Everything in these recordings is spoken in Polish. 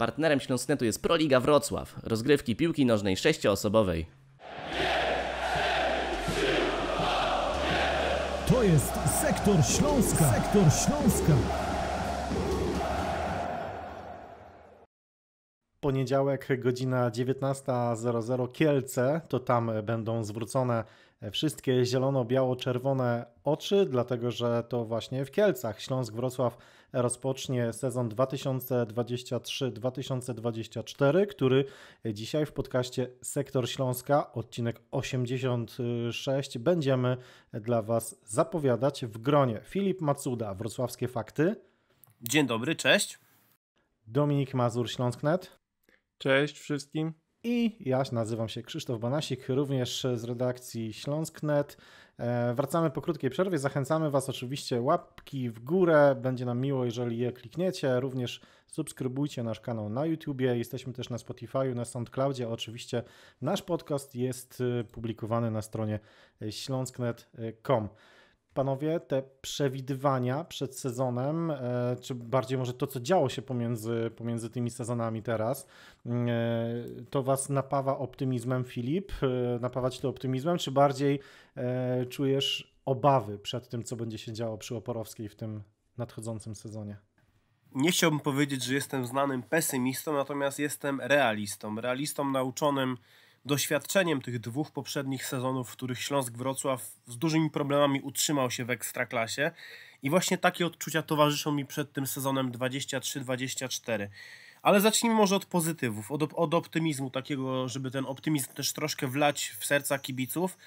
Partnerem Śląsknetu jest Proliga Wrocław, rozgrywki piłki nożnej sześcioosobowej. To jest Sektor Śląska. Sektor Śląska. Poniedziałek, godzina 19.00 Kielce, to tam będą zwrócone wszystkie zielono-biało-czerwone oczy, dlatego że to właśnie w Kielcach Śląsk Wrocław rozpocznie sezon 2023-2024, który dzisiaj w podcaście Sektor Śląska, odcinek 86, będziemy dla Was zapowiadać w gronie Filip Macuda, Wrocławskie Fakty. Dzień dobry, cześć. Dominik Mazur, Śląsknet. Cześć wszystkim. I ja nazywam się Krzysztof Banasik, również z redakcji Śląsk.net. E, wracamy po krótkiej przerwie. Zachęcamy Was oczywiście łapki w górę. Będzie nam miło, jeżeli je klikniecie. Również subskrybujcie nasz kanał na YouTubie. Jesteśmy też na Spotify, na SoundCloudzie. Oczywiście nasz podcast jest y, publikowany na stronie y, śląsknet.com. Y, panowie, te przewidywania przed sezonem, e, czy bardziej może to, co działo się pomiędzy, pomiędzy tymi sezonami teraz, e, to was napawa optymizmem, Filip? E, Napawać to optymizmem, czy bardziej czujesz obawy przed tym, co będzie się działo przy Oporowskiej w tym nadchodzącym sezonie? Nie chciałbym powiedzieć, że jestem znanym pesymistą, natomiast jestem realistą. Realistą nauczonym doświadczeniem tych dwóch poprzednich sezonów, w których Śląsk Wrocław z dużymi problemami utrzymał się w ekstraklasie. I właśnie takie odczucia towarzyszą mi przed tym sezonem 23-24. Ale zacznijmy może od pozytywów, od, od optymizmu, takiego, żeby ten optymizm też troszkę wlać w serca kibiców.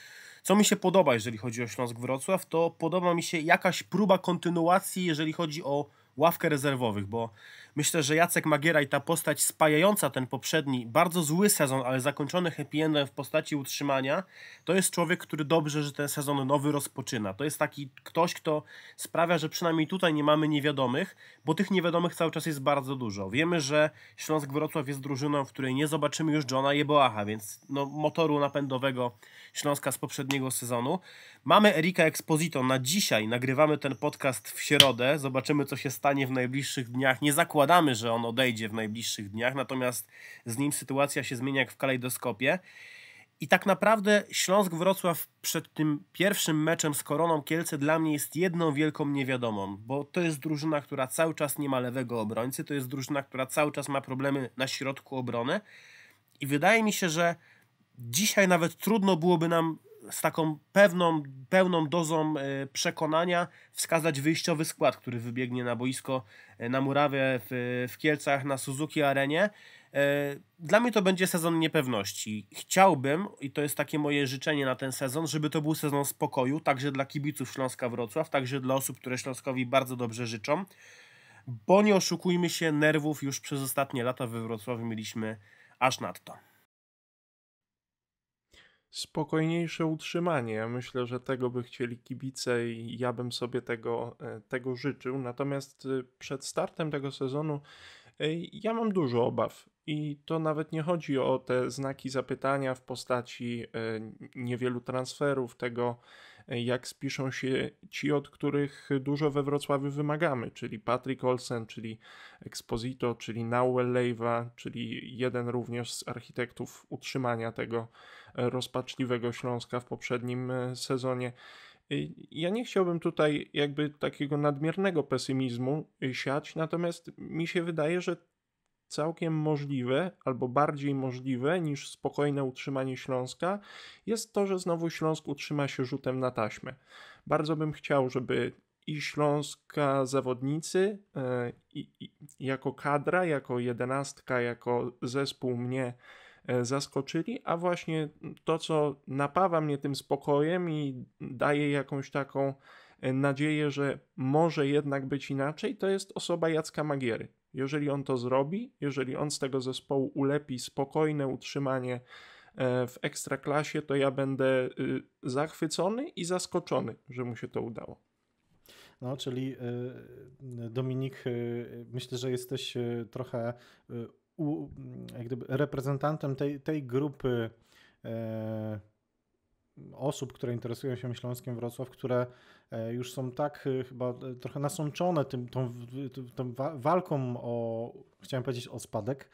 Co mi się podoba, jeżeli chodzi o Śląsk Wrocław, to podoba mi się jakaś próba kontynuacji, jeżeli chodzi o ławkę rezerwowych, bo Myślę, że Jacek Magiera i ta postać spajająca ten poprzedni, bardzo zły sezon, ale zakończony happy endem w postaci utrzymania, to jest człowiek, który dobrze, że ten sezon nowy rozpoczyna. To jest taki ktoś, kto sprawia, że przynajmniej tutaj nie mamy niewiadomych, bo tych niewiadomych cały czas jest bardzo dużo. Wiemy, że Śląsk Wrocław jest drużyną, w której nie zobaczymy już Johna Jeboacha, więc no, motoru napędowego Śląska z poprzedniego sezonu. Mamy Erika Exposito na dzisiaj. Nagrywamy ten podcast w środę. Zobaczymy, co się stanie w najbliższych dniach. Nie zakładamy zakładamy, że on odejdzie w najbliższych dniach, natomiast z nim sytuacja się zmienia jak w kalejdoskopie. I tak naprawdę Śląsk Wrocław przed tym pierwszym meczem z Koroną Kielce dla mnie jest jedną wielką niewiadomą, bo to jest drużyna, która cały czas nie ma lewego obrońcy, to jest drużyna, która cały czas ma problemy na środku obrony. I wydaje mi się, że dzisiaj nawet trudno byłoby nam z taką pewną, pełną dozą e, przekonania wskazać wyjściowy skład, który wybiegnie na boisko, e, na murawie w, w Kielcach, na Suzuki Arenie. E, dla mnie to będzie sezon niepewności. Chciałbym, i to jest takie moje życzenie na ten sezon, żeby to był sezon spokoju, także dla kibiców Śląska Wrocław, także dla osób, które Śląskowi bardzo dobrze życzą, bo nie oszukujmy się, nerwów już przez ostatnie lata we Wrocławiu mieliśmy aż nadto spokojniejsze utrzymanie. Ja myślę, że tego by chcieli kibice i ja bym sobie tego, e, tego życzył. Natomiast e, przed startem tego sezonu e, ja mam dużo obaw. I to nawet nie chodzi o te znaki zapytania w postaci niewielu transferów, tego jak spiszą się ci, od których dużo we Wrocławiu wymagamy, czyli Patrick Olsen, czyli Exposito, czyli Nauel Leiva, czyli jeden również z architektów utrzymania tego, rozpaczliwego Śląska w poprzednim e, sezonie. Ja nie chciałbym tutaj jakby takiego nadmiernego pesymizmu e, siać, natomiast mi się wydaje, że całkiem możliwe, albo bardziej możliwe niż spokojne utrzymanie Śląska, jest to, że znowu Śląsk utrzyma się rzutem na taśmę. Bardzo bym chciał, żeby i Śląska zawodnicy, e, i, i, jako kadra, jako jedenastka, jako zespół mnie E, zaskoczyli, a właśnie to, co napawa mnie tym spokojem i daje jakąś taką e, nadzieję, że może jednak być inaczej, to jest osoba Jacka Magiery. Jeżeli on to zrobi, jeżeli on z tego zespołu ulepi spokojne utrzymanie e, w ekstraklasie, to ja będę y, zachwycony i zaskoczony, że mu się to udało. No, czyli y, Dominik, y, myślę, że jesteś trochę u, reprezentantem tej, tej grupy e, osób, które interesują się Śląskiem Wrocław, które e, już są tak e, chyba e, trochę nasączone tym, tą, tą walką o, chciałem powiedzieć o spadek,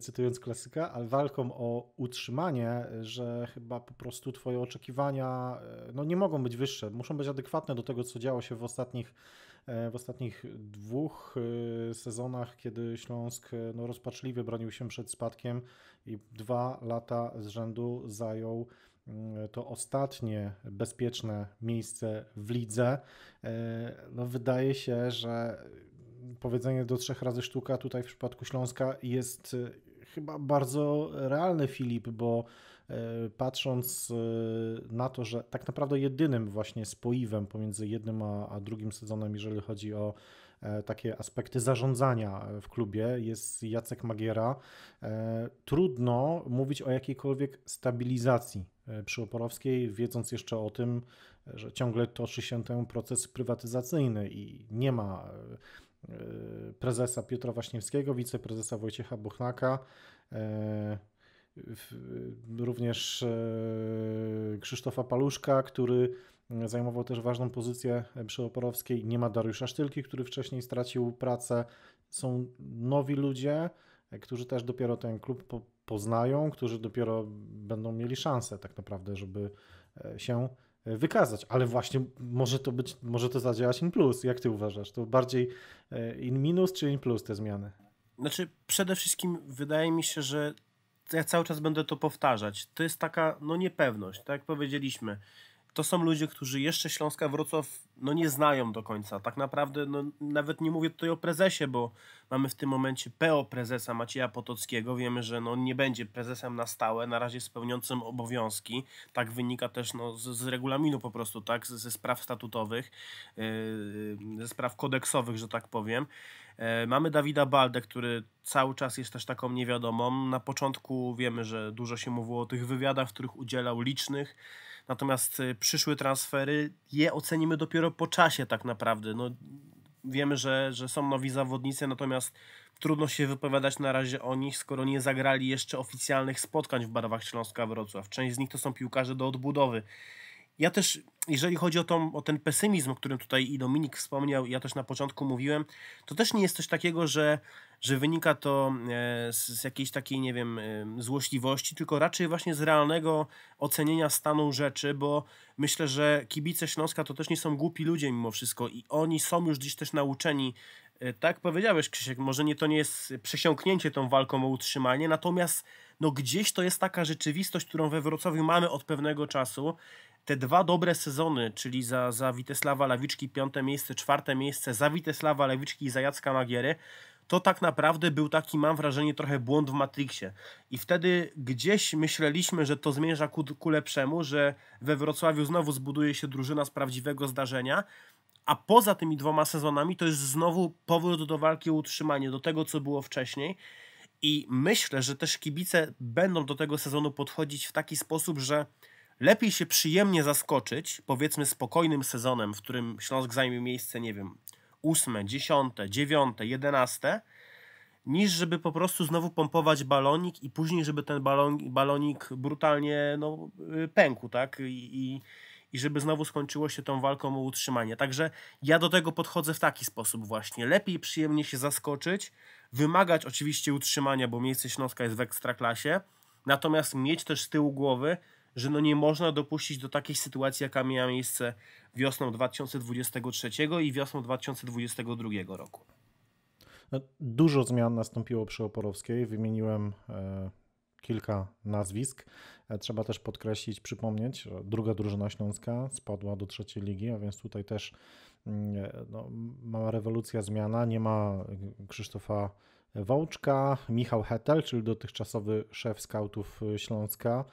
cytując klasyka, ale walką o utrzymanie, że chyba po prostu twoje oczekiwania no, nie mogą być wyższe, muszą być adekwatne do tego, co działo się w ostatnich w ostatnich dwóch y, sezonach, kiedy Śląsk y, no, rozpaczliwie bronił się przed spadkiem i dwa lata z rzędu zajął y, to ostatnie bezpieczne miejsce w lidze. No, wydaje się, że powiedzenie do trzech razy sztuka tutaj w przypadku Śląska jest chyba bardzo realny, Filip, bo e, patrząc e, na to, że tak naprawdę jedynym właśnie spoiwem pomiędzy jednym a, a drugim sezonem, jeżeli chodzi o e, takie aspekty zarządzania w klubie jest Jacek Magiera. Trudno mówić o jakiejkolwiek stabilizacji przy Oporowskiej, wiedząc jeszcze o tym, że ciągle toczy się ten proces prywatyzacyjny i nie ma Y, prezesa Piotra Waśniewskiego, wiceprezesa Wojciecha Buchnaka, y, również y, Krzysztofa Paluszka, który zajmował też ważną pozycję przy Oporowskiej. Nie ma Dariusza Sztylki, który wcześniej stracił pracę. Są nowi ludzie, którzy też dopiero ten klub poznają, którzy dopiero będą mieli szansę tak naprawdę, żeby e, się wykazać, ale właśnie może to być, może to zadziałać in plus, jak ty uważasz? To bardziej e, in minus czy in plus te zmiany? Znaczy przede wszystkim wydaje mi się, że ja cały czas będę to powtarzać. To jest taka no niepewność, tak jak powiedzieliśmy to są ludzie, którzy jeszcze Śląska Wrocław no, nie znają do końca. Tak naprawdę no, nawet nie mówię tutaj o prezesie, bo mamy w tym momencie PO prezesa Macieja Potockiego. Wiemy, że no, nie będzie prezesem na stałe, na razie spełniącym obowiązki. Tak wynika też no, z, z regulaminu po prostu, tak? Z, ze spraw statutowych, yy, ze spraw kodeksowych, że tak powiem. E, mamy Dawida Balde, który cały czas jest też taką niewiadomą. Na początku wiemy, że dużo się mówiło o tych wywiadach, w których udzielał licznych. Natomiast y, przyszłe transfery je ocenimy dopiero po czasie tak naprawdę. No, wiemy, że, że są nowi zawodnicy, natomiast trudno się wypowiadać na razie o nich, skoro nie zagrali jeszcze oficjalnych spotkań w barwach Śląska Wrocław. Część z nich to są piłkarze do odbudowy ja też, jeżeli chodzi o, tą, o ten pesymizm, o którym tutaj i Dominik wspomniał, ja też na początku mówiłem, to też nie jest coś takiego, że, że wynika to e, z, jakiejś takiej, nie wiem, e, złośliwości, tylko raczej właśnie z realnego ocenienia stanu rzeczy, bo myślę, że kibice Śląska to też nie są głupi ludzie mimo wszystko i oni są już dziś też nauczeni e, tak powiedziałeś, Krzysiek, może nie to nie jest przesiąknięcie tą walką o utrzymanie, natomiast no gdzieś to jest taka rzeczywistość, którą we Wrocławiu mamy od pewnego czasu te dwa dobre sezony, czyli za, za Witesława Lawiczki piąte miejsce, czwarte miejsce, za Witesława Lawiczki i za Jacka Magiery, to tak naprawdę był taki, mam wrażenie, trochę błąd w Matrixie. I wtedy gdzieś myśleliśmy, że to zmierza ku, ku lepszemu, że we Wrocławiu znowu zbuduje się drużyna z prawdziwego zdarzenia, a poza tymi dwoma sezonami to jest znowu powrót do walki o utrzymanie, do tego, co było wcześniej. I myślę, że też kibice będą do tego sezonu podchodzić w taki sposób, że lepiej się przyjemnie zaskoczyć, powiedzmy spokojnym sezonem, w którym Śląsk zajmie miejsce, nie wiem, ósme, dziesiąte, dziewiąte, jedenaste, niż żeby po prostu znowu pompować balonik i później, żeby ten balonik brutalnie no, y, pękł, tak? I, i, I żeby znowu skończyło się tą walką o utrzymanie. Także ja do tego podchodzę w taki sposób właśnie. Lepiej przyjemnie się zaskoczyć, wymagać oczywiście utrzymania, bo miejsce Śląska jest w ekstraklasie, natomiast mieć też z tyłu głowy, że no nie można dopuścić do takiej sytuacji, jaka miała miejsce wiosną 2023 i wiosną 2022 roku. No, dużo zmian nastąpiło przy Oporowskiej. Wymieniłem e, kilka nazwisk. E, trzeba też podkreślić, przypomnieć, że druga drużyna Śląska spadła do trzeciej ligi, a więc tutaj też mm, e, no, mała rewolucja, zmiana. Nie ma Krzysztofa Wołczka, Michał Hetel, czyli dotychczasowy szef skautów Śląska,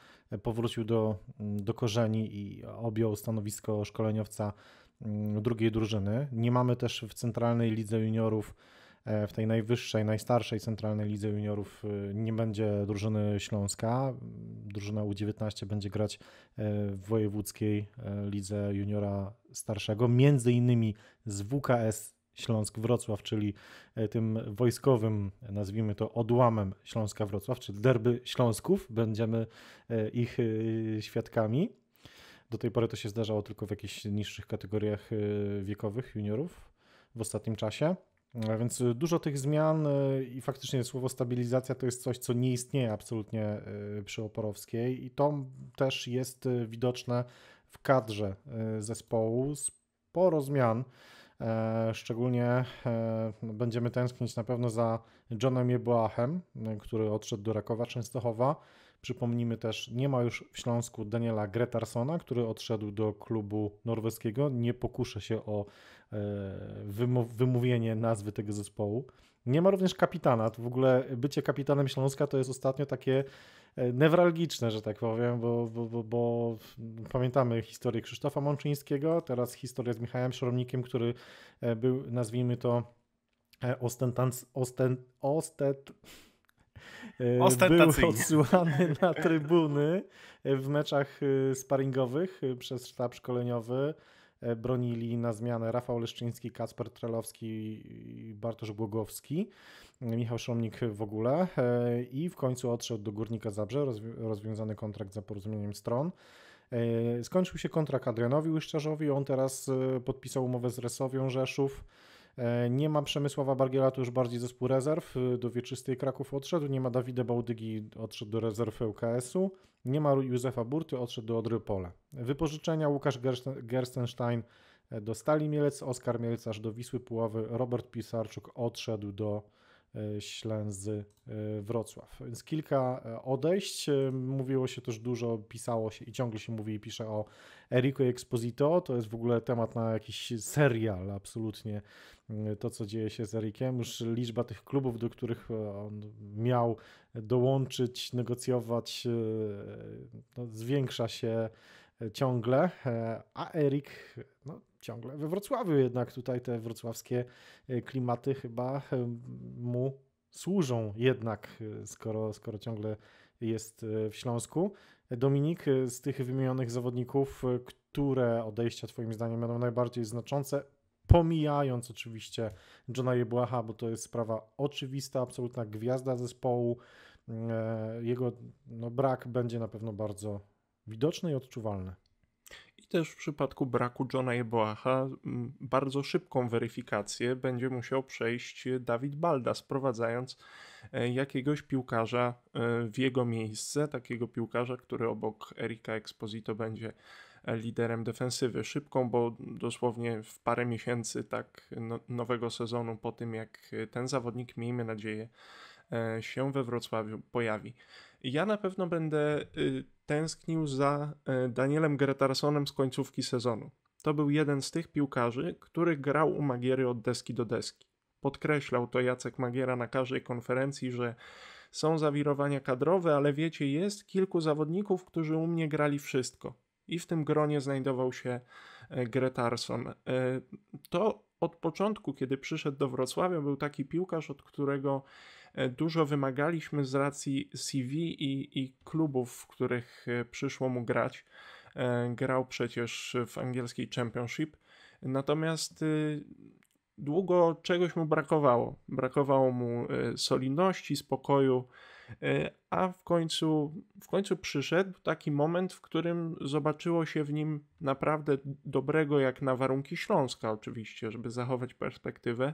powrócił do, mm, do korzeni i objął stanowisko szkoleniowca mm, drugiej drużyny. Nie mamy też w centralnej lidze juniorów, e, w tej najwyższej, najstarszej centralnej lidze juniorów e, nie będzie drużyny Śląska. Drużyna U19 będzie grać e, w wojewódzkiej lidze juniora starszego, między innymi z WKS Śląsk-Wrocław, czyli e, tym wojskowym, nazwijmy to odłamem Śląska-Wrocław, czy derby Śląsków, będziemy e, ich e, świadkami. Do tej pory to się zdarzało tylko w jakichś niższych kategoriach wiekowych juniorów w ostatnim czasie. A więc dużo tych zmian i faktycznie słowo stabilizacja to jest coś, co nie istnieje absolutnie przy Oporowskiej i to też jest widoczne w kadrze zespołu. Sporo zmian E, szczególnie e, no, będziemy tęsknić na pewno za Johnem Jeboachem, e, który odszedł do Rakowa Częstochowa. Przypomnijmy też, nie ma już w Śląsku Daniela Gretarsona, który odszedł do klubu norweskiego. Nie pokuszę się o wymówienie nazwy tego zespołu. Nie ma również kapitana. W ogóle bycie kapitanem Śląska to jest ostatnio takie E, newralgiczne, że tak powiem, bo, bo, bo, bo pamiętamy historię Krzysztofa Mączyńskiego, teraz historię z Michałem Szoromnikiem, który e, był, nazwijmy to, e, ostentans, ostent, ostet, był odsyłany na trybuny w meczach sparingowych przez sztab szkoleniowy. E, bronili na zmianę Rafał Leszczyński, Kacper Trelowski i Bartosz Głogowski, e, Michał Szomnik w ogóle e, i w końcu odszedł do Górnika Zabrze, rozwiązany kontrakt za porozumieniem stron. Skończył się kontrakt Adrianowi Łyszczarzowi, on teraz podpisał umowę z Resowią Rzeszów. Nie ma Przemysława Bargiela, to już bardziej zespół rezerw, do Wieczystej Kraków odszedł, nie ma Dawida Bałdygi, odszedł do rezerw UKS-u. Nie ma Józefa Burty, odszedł do pole. Wypożyczenia Łukasz Gerstenstein e, do Stali Mielec, Oskar Mielec aż do Wisły Puławy, Robert Pisarczuk odszedł do E, Ślęzy e, Wrocław. Więc kilka e, odejść. Mówiło się też dużo, pisało się i ciągle się mówi i pisze o eriku Exposito. To jest w ogóle temat na jakiś serial, absolutnie mm, to, co dzieje się z Erikiem. Już liczba tych klubów, do których on miał dołączyć, negocjować, no, zwiększa się ciągle, a Erik no, ciągle we Wrocławiu jednak tutaj te wrocławskie e, klimaty chyba e, mu służą jednak, e, skoro, skoro ciągle jest w Śląsku. Dominik, z tych wymienionych zawodników, które odejścia Twoim zdaniem będą najbardziej znaczące, pomijając oczywiście Johna Jebłacha, bo to jest sprawa oczywista, absolutna gwiazda zespołu. Jego no, brak będzie na pewno bardzo widoczny i odczuwalny i też w przypadku braku Johna Jeboacha bardzo szybką weryfikację będzie musiał przejść Dawid Balda, sprowadzając e, jakiegoś piłkarza e, w jego miejsce, takiego piłkarza, który obok Erika Exposito będzie e, liderem defensywy. Szybką, bo dosłownie w parę miesięcy tak no, nowego sezonu po tym, jak ten zawodnik, miejmy nadzieję, się we Wrocławiu pojawi. Ja na pewno będę y, tęsknił za e, Danielem Gretarsonem z końcówki sezonu. To był jeden z tych piłkarzy, który grał u Magiery od deski do deski. Podkreślał to Jacek Magiera na każdej konferencji, że są zawirowania kadrowe, ale wiecie, jest kilku zawodników, którzy u mnie grali wszystko. I w tym gronie znajdował się e, Gretarson. E, to od początku, kiedy przyszedł do Wrocławia, był taki piłkarz, od którego E, dużo wymagaliśmy z racji CV i, i klubów, w których e, przyszło mu grać. E, grał przecież w angielskiej Championship. Natomiast y, długo czegoś mu brakowało. Brakowało mu solidności, spokoju, a w końcu, w końcu przyszedł taki moment, w którym zobaczyło się w nim naprawdę dobrego, jak na warunki Śląska oczywiście, żeby zachować perspektywę,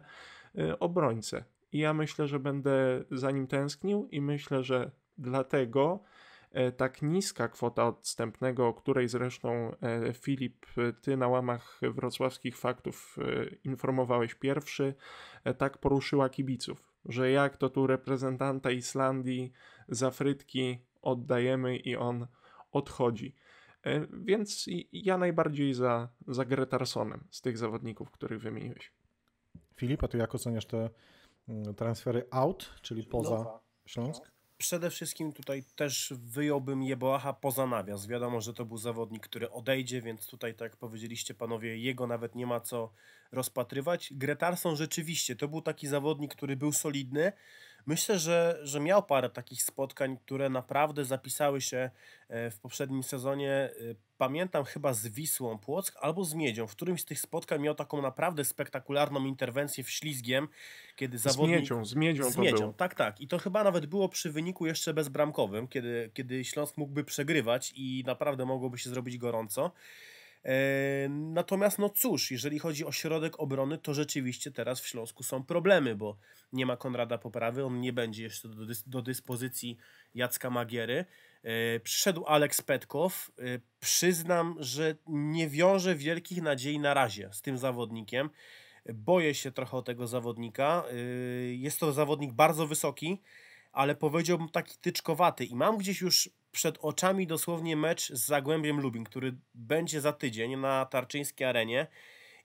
obrońcę. I ja myślę, że będę za nim tęsknił i myślę, że dlatego e, tak niska kwota odstępnego, o której zresztą e, Filip, e, ty na łamach wrocławskich faktów informowałeś pierwszy, tak poruszyła kibiców, że jak to tu reprezentanta Islandii za frytki oddajemy i on odchodzi. Więc ja najbardziej za, za Gretarsonem z tych zawodników, których wymieniłeś. Filipa, ty jak oceniasz te Mm, transfery out, czyli poza Nowa. Śląsk? No. Przede wszystkim tutaj też wyjąłbym Jeboacha poza nawias. Wiadomo, że to był zawodnik, który odejdzie, więc tutaj, tak jak powiedzieliście panowie, jego nawet nie ma co rozpatrywać. Gretarson rzeczywiście to był taki zawodnik, który był solidny, Myślę, że, że miał parę takich spotkań, które naprawdę zapisały się e, w poprzednim sezonie. E, pamiętam chyba z Wisłą Płock albo z Miedzią. W którymś z tych spotkań miał taką naprawdę spektakularną interwencję w ślizgiem, kiedy z Miedzią, z Miedzią, z Miedzią, tak, tak. I to chyba nawet było przy wyniku jeszcze bezbramkowym, kiedy, kiedy Śląsk mógłby przegrywać i naprawdę mogłoby się zrobić gorąco. E, natomiast no cóż, jeżeli chodzi o środek obrony, to rzeczywiście teraz w Śląsku są problemy, bo nie ma Konrada Poprawy, on nie będzie jeszcze do, dys do dyspozycji Jacka Magiery. E, przyszedł Aleks Petkow. E, przyznam, że nie wiąże wielkich nadziei na razie z tym zawodnikiem. Boję się trochę o tego zawodnika. Jest to zawodnik bardzo wysoki, ale powiedziałbym taki tyczkowaty i mam gdzieś już przed oczami dosłownie mecz z Zagłębiem Lubin, który będzie za tydzień na Tarczyńskiej Arenie.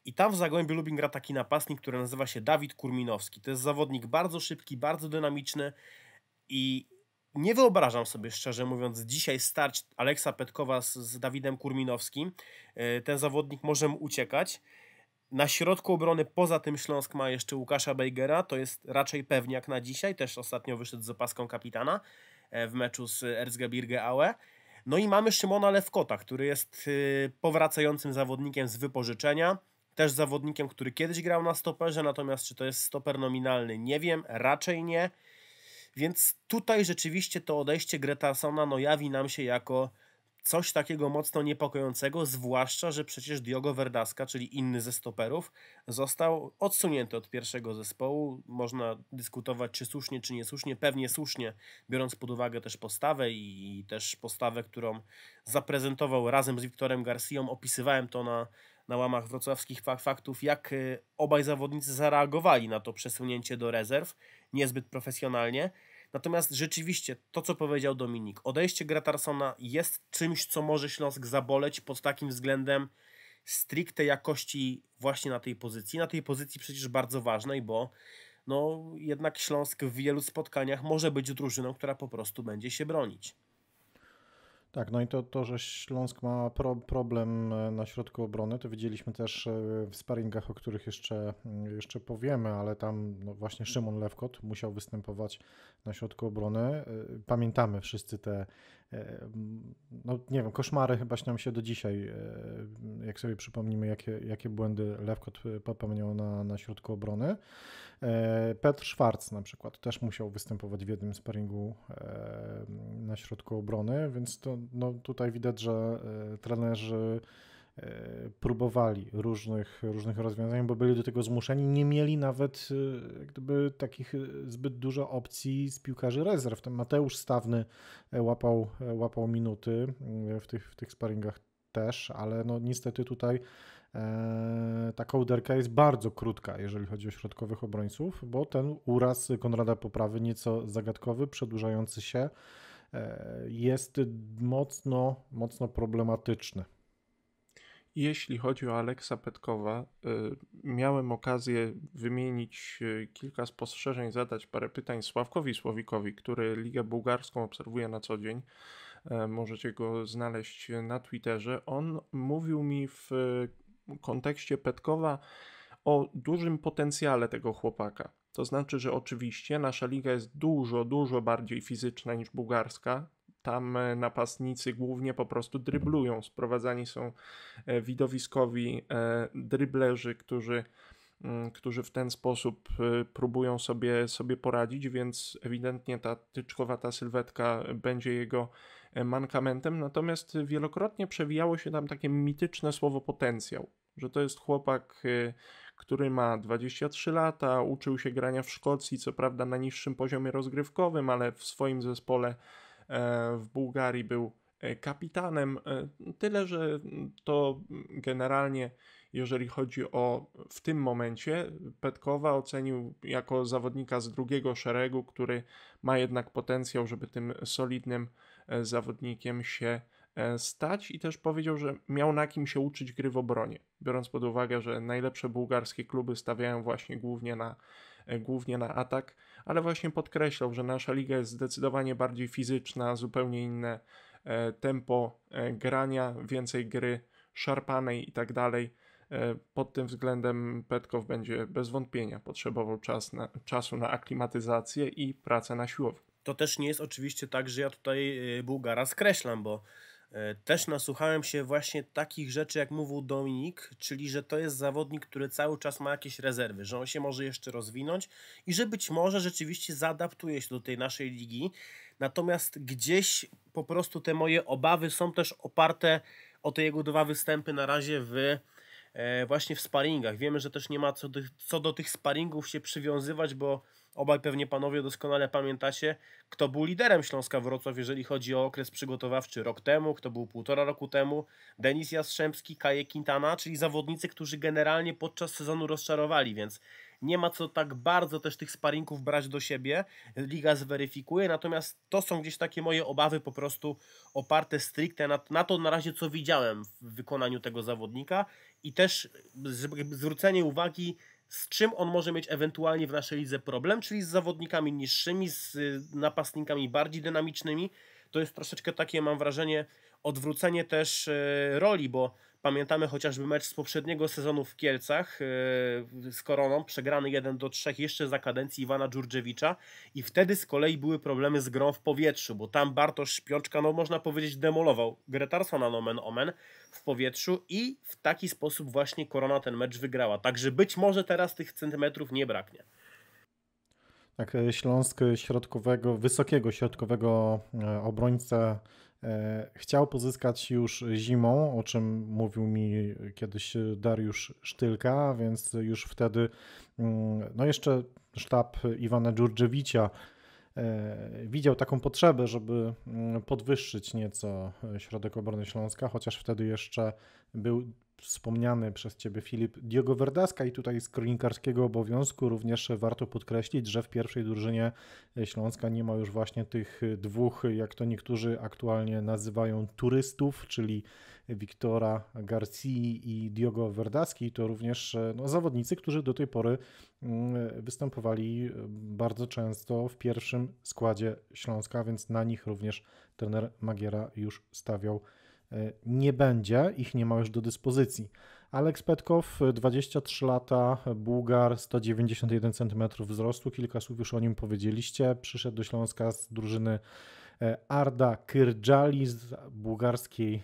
I tam w Zagłębiu Lubin gra taki napastnik, który nazywa się Dawid Kurminowski. To jest zawodnik bardzo szybki, bardzo dynamiczny i nie wyobrażam sobie, szczerze mówiąc, dzisiaj starć Aleksa Petkowa z, z Dawidem Kurminowskim. E, ten zawodnik może mu uciekać. Na środku obrony poza tym Śląsk ma jeszcze Łukasza Bejgera, to jest raczej pewniak na dzisiaj, też ostatnio wyszedł z opaską kapitana. E, w meczu z Erzgebirge Aue. No i mamy Szymona Lewkota, który jest e, powracającym zawodnikiem z wypożyczenia. Też zawodnikiem, który kiedyś grał na stoperze, natomiast czy to jest stoper nominalny, nie wiem, raczej nie. Więc tutaj rzeczywiście to odejście Gretarsona no, jawi nam się jako coś takiego mocno niepokojącego, zwłaszcza, że przecież Diogo Verdaska, czyli inny ze stoperów, został odsunięty od pierwszego zespołu. Można dyskutować, czy słusznie, czy niesłusznie. Pewnie słusznie, biorąc pod uwagę też postawę i też postawę, którą zaprezentował razem z Wiktorem Garcją. Opisywałem to na, na łamach wrocławskich faktów, jak e, obaj zawodnicy zareagowali na to przesunięcie do rezerw niezbyt profesjonalnie. Natomiast rzeczywiście to, co powiedział Dominik, odejście Gretarsona jest czymś, co może Śląsk zaboleć pod takim względem stricte jakości właśnie na tej pozycji. Na tej pozycji przecież bardzo ważnej, bo no, jednak Śląsk w wielu spotkaniach może być drużyną, która po prostu będzie się bronić. Tak, no i to, to że Śląsk ma pro, problem e, na środku obrony, to widzieliśmy też e, w sparingach, o których jeszcze, mm, jeszcze powiemy, ale tam no właśnie Szymon Lewkot musiał występować na środku obrony. E, pamiętamy wszyscy te E, no nie wiem, koszmary chyba śnią się do dzisiaj, e, jak sobie przypomnimy, jakie, jakie błędy Lewkot popełniał na, na środku obrony. E, Petr Schwarz na przykład też musiał występować w jednym sparingu na środku obrony, więc to, no, tutaj widać, że trenerzy E, próbowali różnych, różnych rozwiązań, bo byli do tego zmuszeni. Nie mieli nawet e, gdyby takich e, zbyt dużo opcji z piłkarzy rezerw. Ten Mateusz Stawny łapał, łapał minuty w tych, w tych sparingach też, ale no niestety tutaj ta kołderka jest bardzo krótka, jeżeli chodzi o środkowych obrońców, bo ten uraz Konrada Poprawy nieco zagadkowy, przedłużający się, jest mocno, mocno problematyczny. Jeśli chodzi o Aleksa Petkowa, y, miałem okazję wymienić y, kilka spostrzeżeń, zadać parę pytań Sławkowi Słowikowi, który Ligę Bułgarską obserwuje na co dzień. E, możecie go znaleźć na Twitterze. On mówił mi w y, kontekście Petkowa o dużym potencjale tego chłopaka. To znaczy, że oczywiście nasza liga jest dużo, dużo bardziej fizyczna niż bułgarska, tam e, napastnicy głównie po prostu dryblują, sprowadzani są e, widowiskowi e, dryblerzy, którzy mm, którzy w ten sposób próbują sobie, sobie poradzić, więc ewidentnie ta tyczkowata sylwetka będzie jego mankamentem. Natomiast wielokrotnie przewijało się tam takie mityczne słowo potencjał, że to jest chłopak, który ma 23 lata, uczył się grania w Szkocji, co prawda na niższym poziomie rozgrywkowym, ale w swoim zespole E, w Bułgarii był e, kapitanem. E, tyle, że to generalnie, jeżeli chodzi o w tym momencie, Petkowa ocenił jako zawodnika z drugiego szeregu, który ma jednak potencjał, żeby tym solidnym zawodnikiem się stać i też powiedział, że miał na kim się uczyć gry w obronie, biorąc pod uwagę, że najlepsze bułgarskie kluby stawiają właśnie głównie na, głównie na atak ale właśnie podkreślał, że nasza liga jest zdecydowanie bardziej fizyczna, zupełnie inne e, tempo e, grania, więcej gry szarpanej i tak dalej. E, pod tym względem Petkow będzie bez wątpienia potrzebował czas na, czasu na aklimatyzację i pracę na siłowni. To też nie jest oczywiście tak, że ja tutaj Bułgara skreślam, bo E, też nasłuchałem się właśnie takich rzeczy, jak mówił Dominik, czyli że to jest zawodnik, który cały czas ma jakieś rezerwy, że on się może jeszcze rozwinąć i że być może rzeczywiście zaadaptuje się do tej naszej ligi. Natomiast gdzieś po prostu te moje obawy są też oparte o te jego dwa występy na razie w e, właśnie w sparingach. Wiemy, że też nie ma co do, co do tych sparingów się przywiązywać, bo Obaj pewnie panowie doskonale pamiętacie, kto był liderem Śląska Wrocław, jeżeli chodzi o okres przygotowawczy rok temu, kto był półtora roku temu. Denis Jastrzębski, Kaje Quintana, czyli zawodnicy, którzy generalnie podczas sezonu rozczarowali, więc nie ma co tak bardzo też tych sparinków brać do siebie. Liga zweryfikuje, natomiast to są gdzieś takie moje obawy po prostu oparte stricte na, na to na razie, co widziałem w wykonaniu tego zawodnika i też zwrócenie uwagi z czym on może mieć ewentualnie w naszej lidze problem, czyli z zawodnikami niższymi, z y, napastnikami bardziej dynamicznymi. To jest troszeczkę takie, mam wrażenie, odwrócenie też y, roli, bo Pamiętamy chociażby mecz z poprzedniego sezonu w Kielcach e, z Koroną, przegrany 1 do 3 jeszcze za kadencji Iwana Dżurdżewicza i wtedy z kolei były problemy z grą w powietrzu, bo tam Bartosz Śpiączka, no można powiedzieć, demolował Gretarsona nomen omen w powietrzu i w taki sposób właśnie Korona ten mecz wygrała. Także być może teraz tych centymetrów nie braknie. Tak, e, Śląsk środkowego, wysokiego środkowego e, obrońca E, chciał pozyskać już zimą, o czym mówił mi kiedyś Dariusz Sztylka, więc już wtedy, mm, no jeszcze sztab Iwana Dżurdżewicza e, widział taką potrzebę, żeby mm, podwyższyć nieco środek obrony Śląska, chociaż wtedy jeszcze był wspomniany przez ciebie Filip Diogo Verdaska i tutaj z kronikarskiego obowiązku również warto podkreślić, że w pierwszej drużynie e, Śląska nie ma już właśnie tych e, dwóch, e, jak to niektórzy aktualnie nazywają, turystów, czyli Wiktora Garcia i Diogo Verdaski. To również no, zawodnicy, którzy do tej pory mm, występowali bardzo często w pierwszym składzie Śląska, więc na nich również trener Magiera już stawiał E, nie będzie, ich nie ma już do dyspozycji. Aleks Petkow, 23 e, lata, e, Bułgar, 191 cm wzrostu, kilka słów już o nim powiedzieliście. Przyszedł do Śląska z drużyny Arda Kyrdżali z bułgarskiej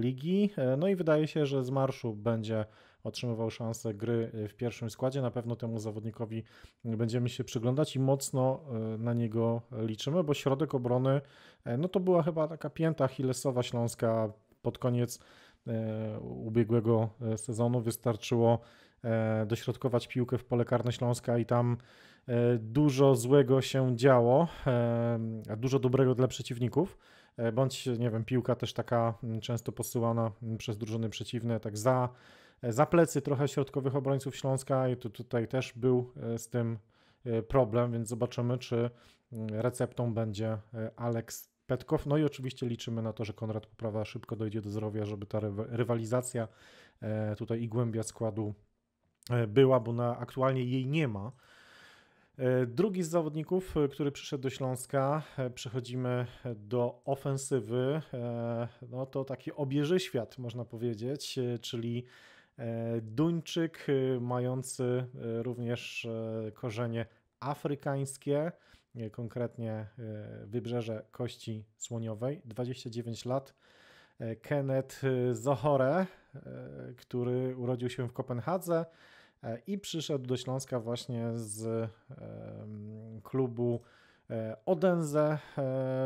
ligi. No i wydaje się, że z marszu będzie otrzymywał szansę gry e, w pierwszym składzie. Na pewno temu zawodnikowi będziemy się przyglądać i mocno e, na niego liczymy, bo środek obrony e, no to była chyba taka pięta Chilesowa Śląska pod koniec ubiegłego sezonu. Wystarczyło dośrodkować piłkę w pole karne Śląska i tam dużo złego się działo, a dużo dobrego dla przeciwników. Bądź, nie wiem, piłka też taka często posyłana przez drużyny przeciwne, tak za za plecy trochę środkowych obrońców Śląska i tu, tutaj też był e, z tym e, problem, więc zobaczymy, czy mm, receptą będzie e, Aleks Petkow. No i oczywiście liczymy na to, że Konrad Poprawa szybko dojdzie do zdrowia, żeby ta rywalizacja tutaj i głębia składu była, bo na, aktualnie jej nie ma. Drugi z zawodników, który przyszedł do Śląska, przechodzimy do ofensywy. No to taki obieży świat, można powiedzieć, czyli E, Duńczyk y, mający y, również e, korzenie afrykańskie, e, konkretnie wybrzeże Kości Słoniowej, 29 lat. Kenneth y, Zohore, który urodził się w Kopenhadze i przyszedł do Śląska właśnie z klubu E, Odense e,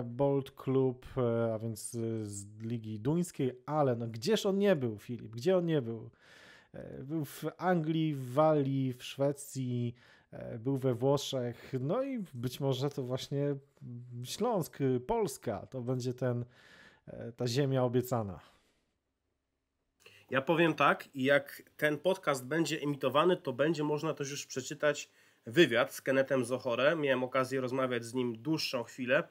Bolt Club, e, a więc z Ligi Duńskiej, ale no gdzież on nie był, Filip? Gdzie on nie był? Był w Anglii, w Walii, w Szwecji, był we Włoszech, no i być może to właśnie Śląsk, Polska, to będzie ten, ta ziemia obiecana. Ja powiem tak, jak ten podcast będzie emitowany, to będzie można też już przeczytać wywiad z Kenetem Zochorem. Miałem okazję rozmawiać z nim dłuższą chwilę,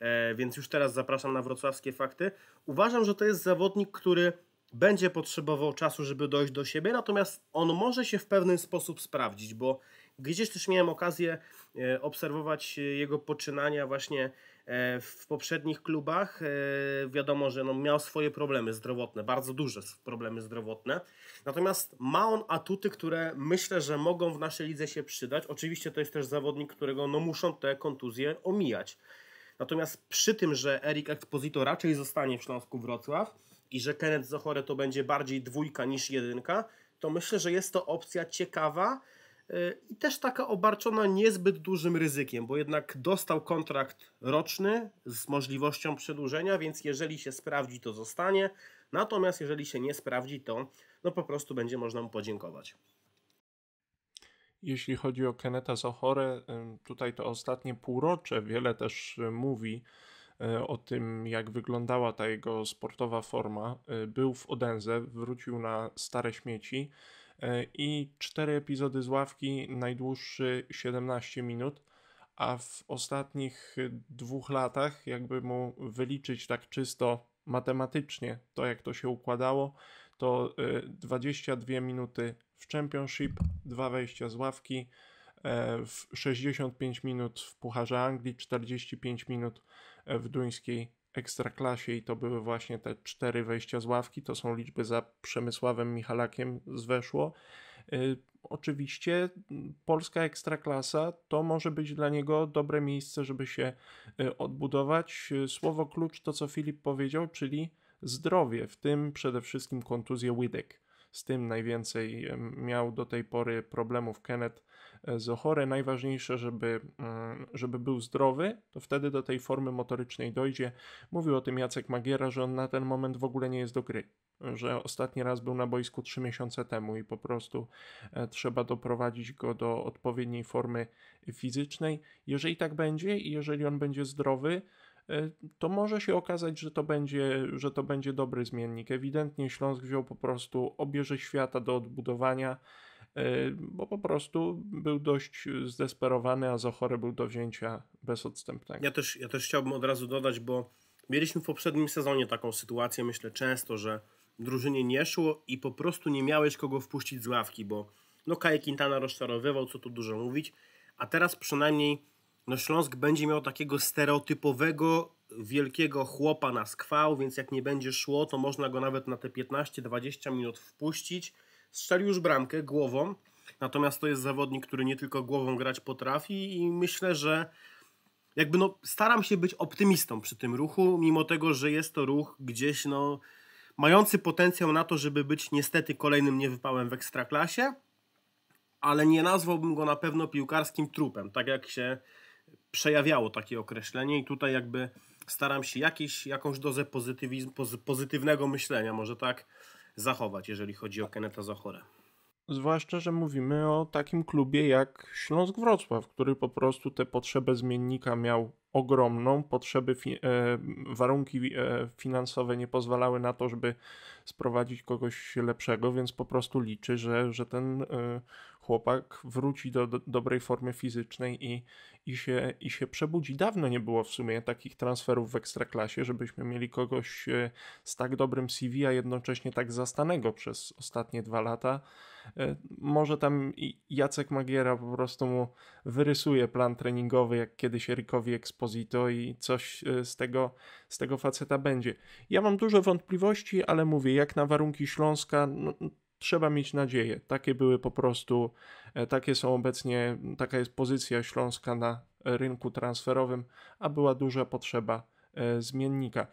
e, więc już teraz zapraszam na wrocławskie fakty. Uważam, że to jest zawodnik, który będzie potrzebował czasu, żeby dojść do siebie, natomiast on może się w pewien sposób sprawdzić, bo Gdzieś też miałem okazję e, obserwować e, jego poczynania właśnie e, w poprzednich klubach. Wiadomo, że no miał swoje problemy zdrowotne, bardzo duże problemy zdrowotne. Natomiast ma on atuty, które myślę, że mogą w naszej lidze się przydać. Oczywiście to jest też zawodnik, którego no muszą te kontuzje omijać. Natomiast przy tym, że Erik Exposito raczej zostanie w Śląsku Wrocław i że Kenneth Zochore to będzie bardziej dwójka niż jedynka, to myślę, że jest to opcja ciekawa, E, i też taka obarczona niezbyt dużym ryzykiem, bo jednak dostał kontrakt roczny z możliwością przedłużenia, więc jeżeli się sprawdzi, to zostanie. Natomiast jeżeli się nie sprawdzi, to no po prostu będzie można mu podziękować. Jeśli chodzi o Keneta Zochore, tutaj to ostatnie półrocze wiele też e, mówi e, o tym, jak wyglądała ta jego sportowa forma. Był w Odenze, wrócił na stare śmieci. E, i 4 epizody z ławki, najdłuższy 17 minut, a w ostatnich dwóch latach, jakby mu wyliczyć tak czysto matematycznie to, jak to się układało, to 22 e, minuty w Championship, dwa wejścia z ławki, e, w 65 minut w Pucharze Anglii, 45 minut w duńskiej ekstraklasie i to były właśnie te cztery wejścia z ławki. To są liczby za Przemysławem Michalakiem z Weszło. Y, oczywiście mm, polska ekstraklasa to może być dla niego dobre miejsce, żeby się y, odbudować. Y, słowo klucz to, co Filip powiedział, czyli zdrowie, w tym przede wszystkim kontuzję łydek. Z tym najwięcej miał do tej pory problemów Kenneth E, zochorę. Najważniejsze, żeby, mm, żeby był zdrowy, to wtedy do tej formy motorycznej dojdzie. Mówił o tym Jacek Magiera, że on na ten moment w ogóle nie jest do gry. Że ostatni raz był na boisku 3 miesiące temu i po prostu e, trzeba doprowadzić go do odpowiedniej formy fizycznej. Jeżeli tak będzie i jeżeli on będzie zdrowy, e, to może się okazać, że to będzie, że to będzie dobry zmiennik. Ewidentnie Śląsk wziął po prostu obierze świata do odbudowania. E, bo po prostu był dość e, zdesperowany, a Zochore był do wzięcia bezodstępnego. Ja też, ja też chciałbym od razu dodać, bo mieliśmy w poprzednim sezonie taką sytuację, myślę często, że drużynie nie szło i po prostu nie miałeś kogo wpuścić z ławki, bo no Kaje Quintana rozczarowywał, co tu dużo mówić, a teraz przynajmniej no Śląsk będzie miał takiego stereotypowego wielkiego chłopa na skwał, więc jak nie będzie szło, to można go nawet na te 15-20 minut wpuścić, strzelił już bramkę głową, natomiast to jest zawodnik, który nie tylko głową grać potrafi i myślę, że jakby no staram się być optymistą przy tym ruchu, mimo tego, że jest to ruch gdzieś no mający potencjał na to, żeby być niestety kolejnym niewypałem w Ekstraklasie, ale nie nazwałbym go na pewno piłkarskim trupem, tak jak się przejawiało takie określenie i tutaj jakby staram się jakiś jakąś dozę pozytywizm, pozytywnego myślenia, może tak zachować, jeżeli chodzi o Keneta Zachorę. Zwłaszcza, że mówimy o takim klubie jak Śląsk Wrocław, który po prostu tę potrzebę zmiennika miał ogromną. Potrzeby, fi e, warunki e, finansowe nie pozwalały na to, żeby sprowadzić kogoś lepszego, więc po prostu liczy, że, że ten e, chłopak wróci do, do dobrej formy fizycznej i, i, się, i się przebudzi. Dawno nie było w sumie takich transferów w ekstraklasie, żebyśmy mieli kogoś e, z tak dobrym CV, a jednocześnie tak zastanego przez ostatnie dwa lata. E, może tam Jacek Magiera po prostu mu wyrysuje plan treningowy, jak kiedyś Erykowi Exposito i coś e, z tego, z tego faceta będzie. Ja mam duże wątpliwości, ale mówię, jak na warunki Śląska, no, trzeba mieć nadzieję. Takie były po prostu, e, takie są obecnie, taka jest pozycja Śląska na rynku transferowym, a była duża potrzeba e, zmiennika.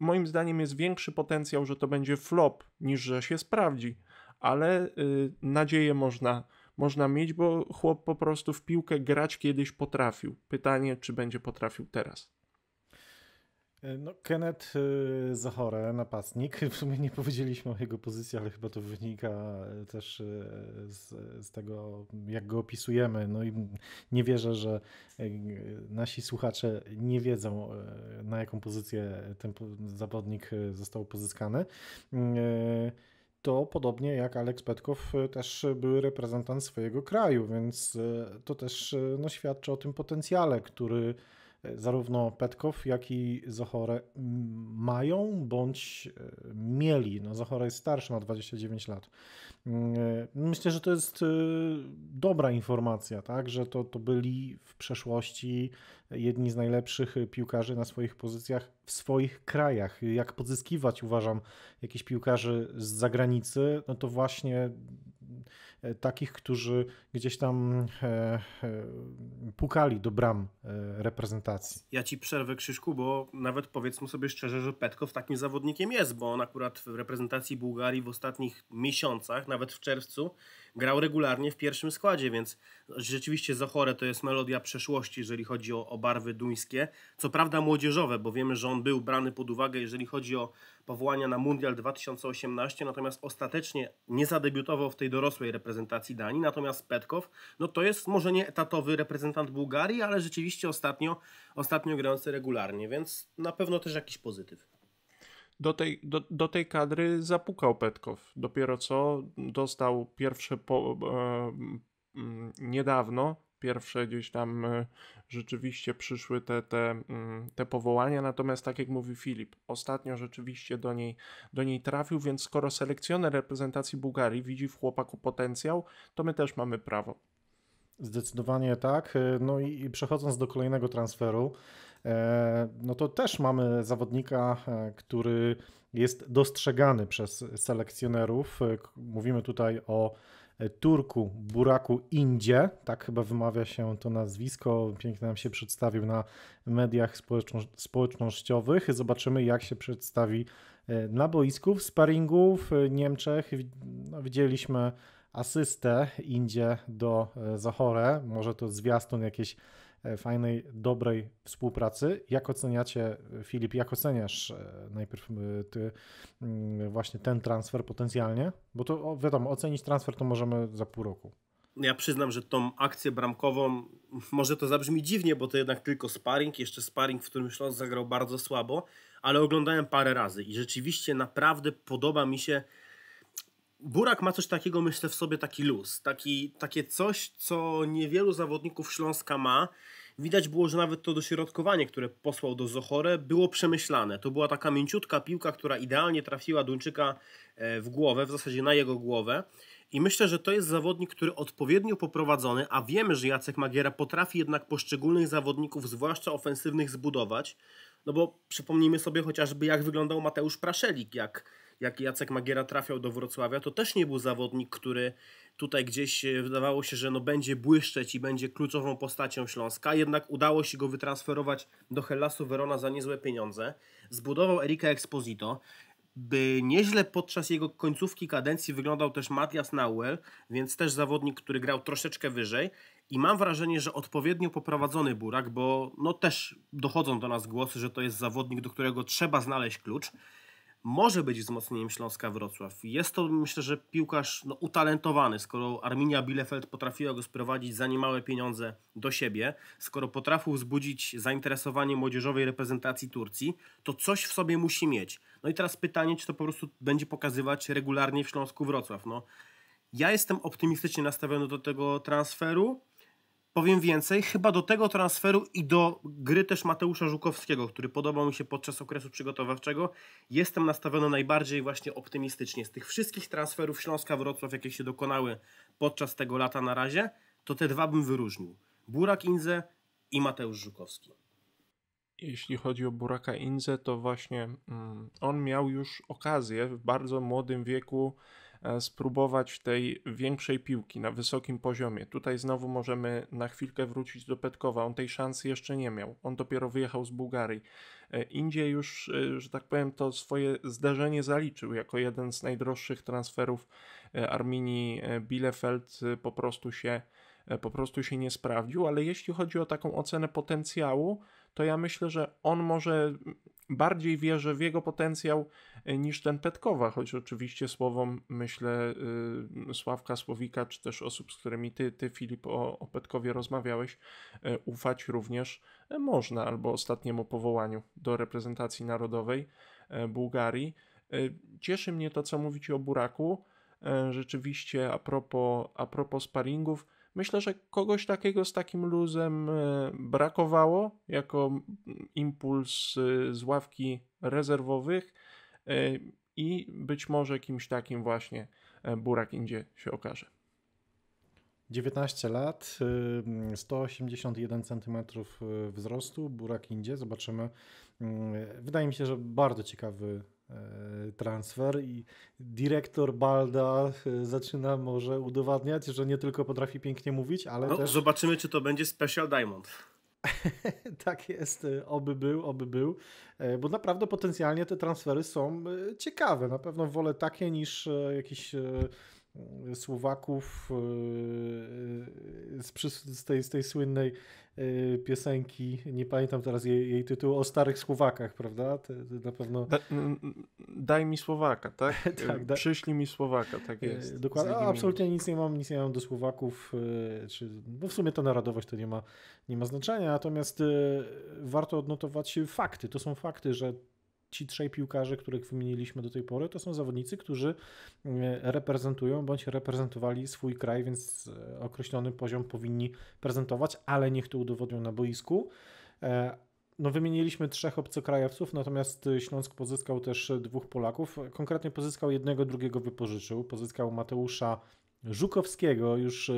moim zdaniem jest większy potencjał, że to będzie flop, niż że się sprawdzi, ale y, nadzieję można, można mieć, bo chłop po prostu w piłkę grać kiedyś potrafił. Pytanie, czy będzie potrafił teraz. E, no, Kenneth e, Zachore, napastnik. W sumie nie powiedzieliśmy o jego pozycji, ale chyba to wynika e, też z, z tego, jak go opisujemy. No i nie wierzę, że nasi słuchacze nie wiedzą, na jaką pozycję ten zawodnik został pozyskany to podobnie jak Aleks Petkow też był reprezentant swojego kraju, więc to też no, świadczy o tym potencjale, który zarówno Petkow, jak i Zochore mają bądź e, mieli. No, Zochore jest starszy, ma 29 lat. E, myślę, że to jest e, dobra informacja, tak? że to, to byli w przeszłości jedni z najlepszych piłkarzy na swoich pozycjach w swoich krajach. Jak pozyskiwać, uważam, jakichś piłkarzy z zagranicy, no to właśnie E, takich, którzy gdzieś tam e, e, pukali do bram reprezentacji. Ja ci przerwę, Krzyszku, bo nawet powiedzmy sobie szczerze, że Petkow takim zawodnikiem jest, bo on akurat w reprezentacji Bułgarii w ostatnich miesiącach, nawet w czerwcu, grał regularnie w pierwszym składzie, więc rzeczywiście Zachore to jest melodia przeszłości, jeżeli chodzi o, o barwy duńskie. Co prawda młodzieżowe, bo wiemy, że on był brany pod uwagę, jeżeli chodzi o powołania na Mundial 2018, natomiast ostatecznie nie zadebiutował w tej dorosłej reprezentacji Danii. Natomiast Petkow, no to jest może nie etatowy reprezentant Bułgarii, ale rzeczywiście ostatnio, ostatnio grający regularnie, więc na pewno też jakiś pozytyw do tej, do, do tej kadry zapukał Petkow. Dopiero co dostał pierwsze po, e, niedawno pierwsze gdzieś tam y, rzeczywiście przyszły te, te, mm, te powołania, natomiast tak jak mówi Filip, ostatnio rzeczywiście do niej, do niej trafił, więc skoro selekcjoner reprezentacji Bułgarii widzi w chłopaku potencjał, to my też mamy prawo. Zdecydowanie tak. Y, no i przechodząc do kolejnego transferu, e, no to też mamy zawodnika, e, który jest dostrzegany przez selekcjonerów. E, mówimy tutaj o Turku Buraku Indzie, tak chyba wymawia się to nazwisko, pięknie nam się przedstawił na mediach społecznościowych. Zobaczymy jak się przedstawi e, na boisku. W sparingu w Niemczech no, widzieliśmy asystę Indzie do e, Zachore, może to zwiastun jakieś E, fajnej, dobrej współpracy. Jak oceniacie, Filip, jak oceniasz e, najpierw e, ty mm, właśnie ten transfer potencjalnie? Bo to wiadomo, ocenić transfer to możemy za pół roku. Ja przyznam, że tą akcję bramkową, może to zabrzmi dziwnie, bo to jednak tylko sparring, jeszcze sparring, w którym Śląsk zagrał bardzo słabo, ale oglądałem parę razy i rzeczywiście naprawdę podoba mi się Burak ma coś takiego, myślę, w sobie taki luz, taki, takie coś, co niewielu zawodników Śląska ma. Widać było, że nawet to dośrodkowanie, które posłał do Zochore, było przemyślane. To była taka mięciutka piłka, która idealnie trafiła Duńczyka e, w głowę, w zasadzie na jego głowę. I myślę, że to jest zawodnik, który odpowiednio poprowadzony, a wiemy, że Jacek Magiera potrafi jednak poszczególnych zawodników, zwłaszcza ofensywnych, zbudować. No bo przypomnijmy sobie chociażby, jak wyglądał Mateusz Praszelik, jak jak Jacek Magiera trafiał do Wrocławia, to też nie był zawodnik, który tutaj gdzieś e, wydawało się, że no będzie błyszczeć i będzie kluczową postacią Śląska, jednak udało się go wytransferować do Hellasu Verona za niezłe pieniądze. Zbudował Erika Exposito, by nieźle podczas jego końcówki kadencji wyglądał też Matias Nauel, więc też zawodnik, który grał troszeczkę wyżej. I mam wrażenie, że odpowiednio poprowadzony Burak, bo no też dochodzą do nas głosy, że to jest zawodnik, do którego trzeba znaleźć klucz może być wzmocnieniem Śląska Wrocław. Jest to, myślę, że piłkarz no, utalentowany, skoro Arminia Bielefeld potrafiła go sprowadzić za niemałe pieniądze do siebie, skoro potrafił wzbudzić zainteresowanie młodzieżowej reprezentacji Turcji, to coś w sobie musi mieć. No i teraz pytanie, czy to po prostu będzie pokazywać regularnie w Śląsku Wrocław. No, ja jestem optymistycznie nastawiony do tego transferu, Powiem więcej, chyba do tego transferu i do gry też Mateusza Żukowskiego, który podobał mi się podczas okresu przygotowawczego, jestem nastawiony najbardziej właśnie optymistycznie. Z tych wszystkich transferów Śląska-Wrocław, jakie się dokonały podczas tego lata na razie, to te dwa bym wyróżnił. Burak Inze i Mateusz Żukowski. Jeśli chodzi o Buraka Inze, to właśnie mm, on miał już okazję w bardzo młodym wieku E, spróbować tej większej piłki na wysokim poziomie. Tutaj znowu możemy na chwilkę wrócić do Petkowa. On tej szansy jeszcze nie miał. On dopiero wyjechał z Bułgarii. E, Indzie już, e, że tak powiem, to swoje zdarzenie zaliczył jako jeden z najdroższych transferów Arminii Bielefeld po prostu się po prostu się nie sprawdził, ale jeśli chodzi o taką ocenę potencjału, to ja myślę, że on może bardziej wierzę w jego potencjał e, niż ten Petkowa, choć oczywiście słowom, myślę, e, Sławka, Słowika, czy też osób, z którymi ty, ty Filip, o, o Petkowie rozmawiałeś, e, ufać również można, albo ostatniemu powołaniu do reprezentacji narodowej Bułgarii. Cieszy mnie to, co mówicie o Buraku. Rzeczywiście, a propos, a propos sparingów, Myślę, że kogoś takiego z takim luzem e, brakowało jako impuls e, z ławki rezerwowych e, i być może kimś takim właśnie Burak Indzie się okaże. 19 lat, 181 cm wzrostu, Burak Indzie, zobaczymy. Mm, wydaje mi się, że bardzo ciekawy E, transfer i dyrektor Balda e, zaczyna może udowadniać, że nie tylko potrafi pięknie mówić, ale no, też... Zobaczymy, czy to będzie Special Diamond. tak jest, e, oby był, oby był, bo naprawdę potencjalnie te transfery są ciekawe. Na pewno wolę takie niż jakiś Słowaków z, tej, z tej słynnej Y, piosenki, nie pamiętam teraz jej, jej tytułu, o starych Słowakach, prawda? na pewno... Da, daj mi Słowaka, tak? Y, tak da... Przyślij mi Słowaka, tak y, jest. Dokładnie, absolutnie nic nie mam, nic nie mam do Słowaków, czy, bo w sumie to narodowość to nie ma, nie ma znaczenia, natomiast warto odnotować fakty, to są fakty, że ci trzej piłkarze, których wymieniliśmy do tej pory, to są zawodnicy, którzy e, reprezentują bądź reprezentowali swój kraj, więc e, określony poziom powinni prezentować, ale niech to udowodnią na boisku. E, no, wymieniliśmy trzech obcokrajowców, natomiast Śląsk pozyskał też dwóch Polaków. Konkretnie pozyskał jednego, drugiego wypożyczył. Pozyskał Mateusza Żukowskiego, już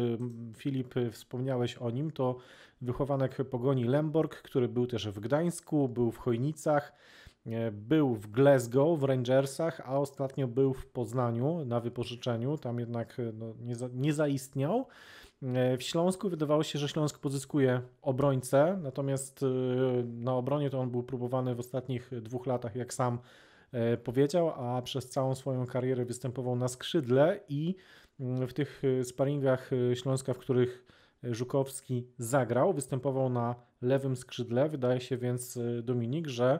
Filip wspomniałeś o nim, to wychowanek pogoni Lemborg, który był też w Gdańsku, był w Chojnicach, E, był w Glasgow w Rangersach, a ostatnio był w Poznaniu na wypożyczeniu. Tam jednak e, no, nie, za, nie zaistniał. E, w Śląsku wydawało się, że Śląsk pozyskuje obrońcę, natomiast na obronie to on był próbowany w ostatnich dwóch latach, jak sam powiedział, a przez całą swoją karierę występował na skrzydle i mm, w tych sparingach Śląska, w których Żukowski zagrał, występował na lewym skrzydle. Wydaje się więc, y, Dominik, że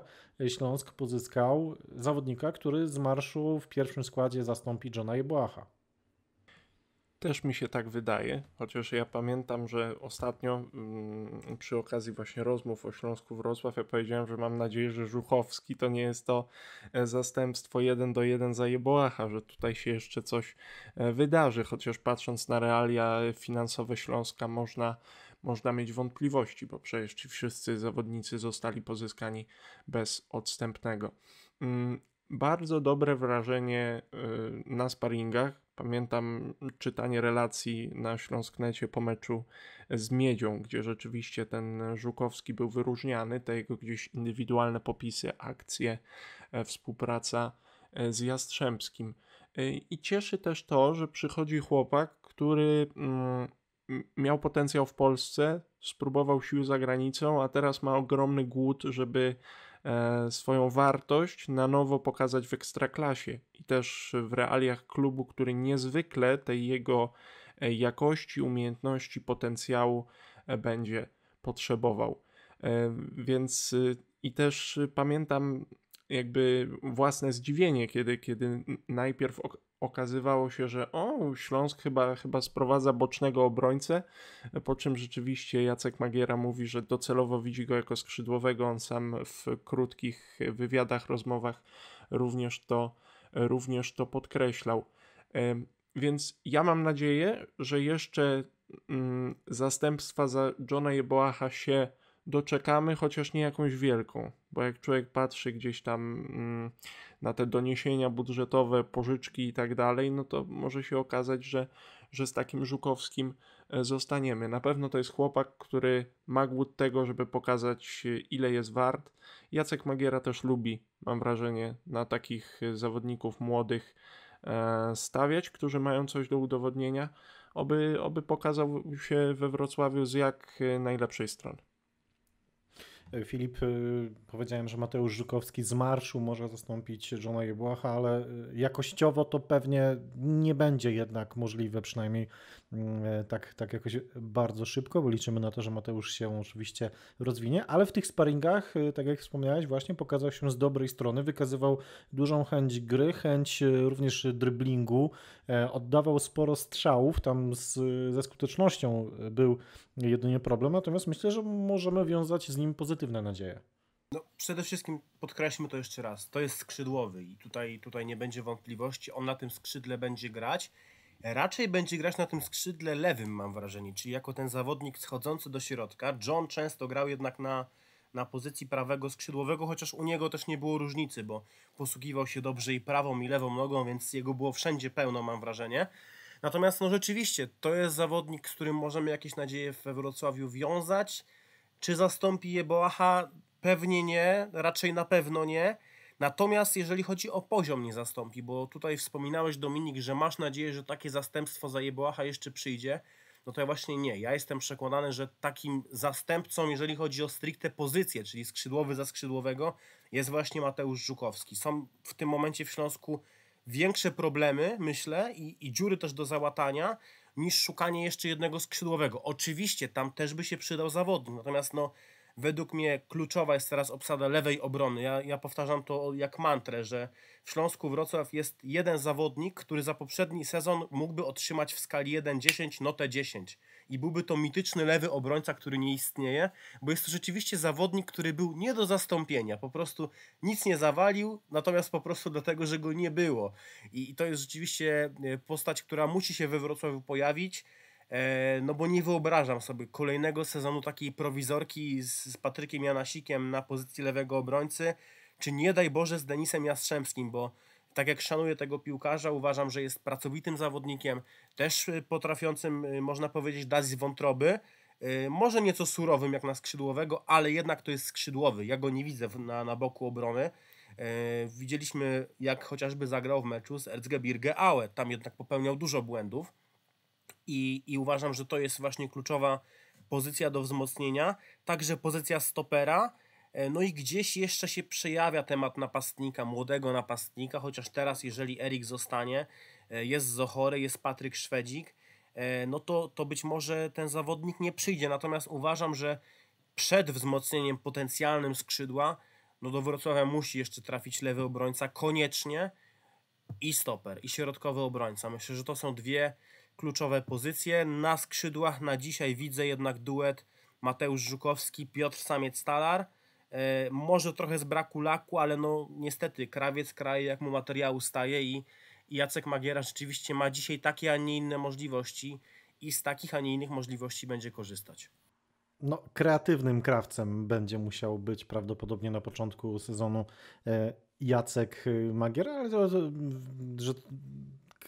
Śląsk pozyskał zawodnika, który z marszu w pierwszym składzie zastąpi Johna Jebłacha. Też mi się tak wydaje, chociaż ja pamiętam, że ostatnio mm, przy okazji właśnie rozmów o Śląsku Wrocław ja powiedziałem, że mam nadzieję, że Żuchowski to nie jest to e, zastępstwo 1 do 1 za jebołacha że tutaj się jeszcze coś e, wydarzy, chociaż patrząc na realia finansowe Śląska można można mieć wątpliwości, bo przecież ci wszyscy zawodnicy zostali pozyskani bez odstępnego. Mm, bardzo dobre wrażenie e, na sparingach Pamiętam czytanie relacji na Śląsknecie po meczu z Miedzią, gdzie rzeczywiście ten Żukowski był wyróżniany, te jego gdzieś indywidualne popisy, akcje, e, współpraca e, z Jastrzębskim. E, I cieszy też to, że przychodzi chłopak, który mm, miał potencjał w Polsce, spróbował siły za granicą, a teraz ma ogromny głód, żeby E, swoją wartość na nowo pokazać w ekstraklasie i też w realiach klubu, który niezwykle tej jego e, jakości, umiejętności, potencjału e, będzie potrzebował. Więc i też pamiętam jakby własne zdziwienie, kiedy, kiedy najpierw okazywało się, że o, Śląsk chyba, chyba sprowadza bocznego obrońcę, po czym rzeczywiście Jacek Magiera mówi, że docelowo widzi go jako skrzydłowego, on sam w krótkich wywiadach, rozmowach również to, również to podkreślał. Więc ja mam nadzieję, że jeszcze mm, zastępstwa za Johna Jeboacha się doczekamy, chociaż nie jakąś wielką, bo jak człowiek patrzy gdzieś tam mm, na te doniesienia budżetowe, pożyczki i tak dalej, no to może się okazać, że, że z takim Żukowskim e, zostaniemy. Na pewno to jest chłopak, który ma głód tego, żeby pokazać e, ile jest wart. Jacek Magiera też lubi, mam wrażenie, na takich e, zawodników młodych stawiać, którzy mają coś do udowodnienia, oby, oby pokazał się we Wrocławiu z jak najlepszej strony. Filip, y, powiedziałem, że Mateusz Żukowski z marszu może zastąpić Johna Jebłacha, ale y, jakościowo to pewnie nie będzie jednak możliwe, przynajmniej Mm, e, tak, tak jakoś bardzo szybko, bo liczymy na to, że Mateusz się oczywiście rozwinie, ale w tych sparingach, y, tak jak wspomniałeś, właśnie pokazał się z dobrej strony, wykazywał dużą chęć gry, chęć y, również dryblingu, e, oddawał sporo strzałów, tam z, ze skutecznością był jedynie problem, natomiast myślę, że możemy wiązać z nim pozytywne nadzieje. No, przede wszystkim podkreślmy to jeszcze raz. To jest skrzydłowy i tutaj, tutaj nie będzie wątpliwości. On na tym skrzydle będzie grać Raczej będzie grać na tym skrzydle lewym, mam wrażenie, czyli jako ten zawodnik schodzący do środka. John często grał jednak na, na pozycji prawego skrzydłowego, chociaż u niego też nie było różnicy, bo posługiwał się dobrze i prawą, i lewą nogą, więc jego było wszędzie pełno, mam wrażenie. Natomiast no rzeczywiście, to jest zawodnik, z którym możemy jakieś nadzieje we Wrocławiu wiązać. Czy zastąpi je Boacha? Pewnie nie, raczej na pewno nie. Natomiast jeżeli chodzi o poziom niezastąpi, bo tutaj wspominałeś Dominik, że masz nadzieję, że takie zastępstwo za Jeboacha jeszcze przyjdzie, no to ja właśnie nie. Ja jestem przekonany, że takim zastępcą, jeżeli chodzi o stricte pozycję, czyli skrzydłowy za skrzydłowego, jest właśnie Mateusz Żukowski. Są w tym momencie w Śląsku większe problemy, myślę, i, i dziury też do załatania, niż szukanie jeszcze jednego skrzydłowego. Oczywiście tam też by się przydał zawodnik, natomiast no Według mnie kluczowa jest teraz obsada lewej obrony. Ja, ja powtarzam to jak mantrę, że w Śląsku Wrocław jest jeden zawodnik, który za poprzedni sezon mógłby otrzymać w skali 1-10 notę 10. I byłby to mityczny lewy obrońca, który nie istnieje, bo jest to rzeczywiście zawodnik, który był nie do zastąpienia. Po prostu nic nie zawalił, natomiast po prostu dlatego, że go nie było. I, i to jest rzeczywiście e, postać, która musi się we Wrocławiu pojawić E, no bo nie wyobrażam sobie kolejnego sezonu takiej prowizorki z, Patrykiem Janasikiem na pozycji lewego obrońcy, czy nie daj Boże z Denisem Jastrzębskim, bo tak jak szanuję tego piłkarza, uważam, że jest pracowitym zawodnikiem, też potrafiącym, y, można powiedzieć, dać z wątroby, y, może nieco surowym jak na skrzydłowego, ale jednak to jest skrzydłowy. Ja go nie widzę na, na boku obrony. E, widzieliśmy, jak chociażby zagrał w meczu z Erzgebirge Aue. Tam jednak popełniał dużo błędów i, i uważam, że to jest właśnie kluczowa pozycja do wzmocnienia, także pozycja stopera. E, no i gdzieś jeszcze się przejawia temat napastnika, młodego napastnika, chociaż teraz, jeżeli Erik zostanie, e, jest Zochory, jest Patryk Szwedzik, e, no to, to być może ten zawodnik nie przyjdzie. Natomiast uważam, że przed wzmocnieniem potencjalnym skrzydła, no do Wrocławia musi jeszcze trafić lewy obrońca, koniecznie i stoper, i środkowy obrońca. Myślę, że to są dwie kluczowe pozycje. Na skrzydłach na dzisiaj widzę jednak duet Mateusz Żukowski, Piotr Samiec-Talar. E, może trochę z braku laku, ale no niestety krawiec kraje, jak mu materiału staje i, i Jacek Magiera rzeczywiście ma dzisiaj takie, a nie inne możliwości i z takich, a nie innych możliwości będzie korzystać. No, kreatywnym krawcem będzie musiał być prawdopodobnie na początku sezonu e, Jacek Magiera, ale to, że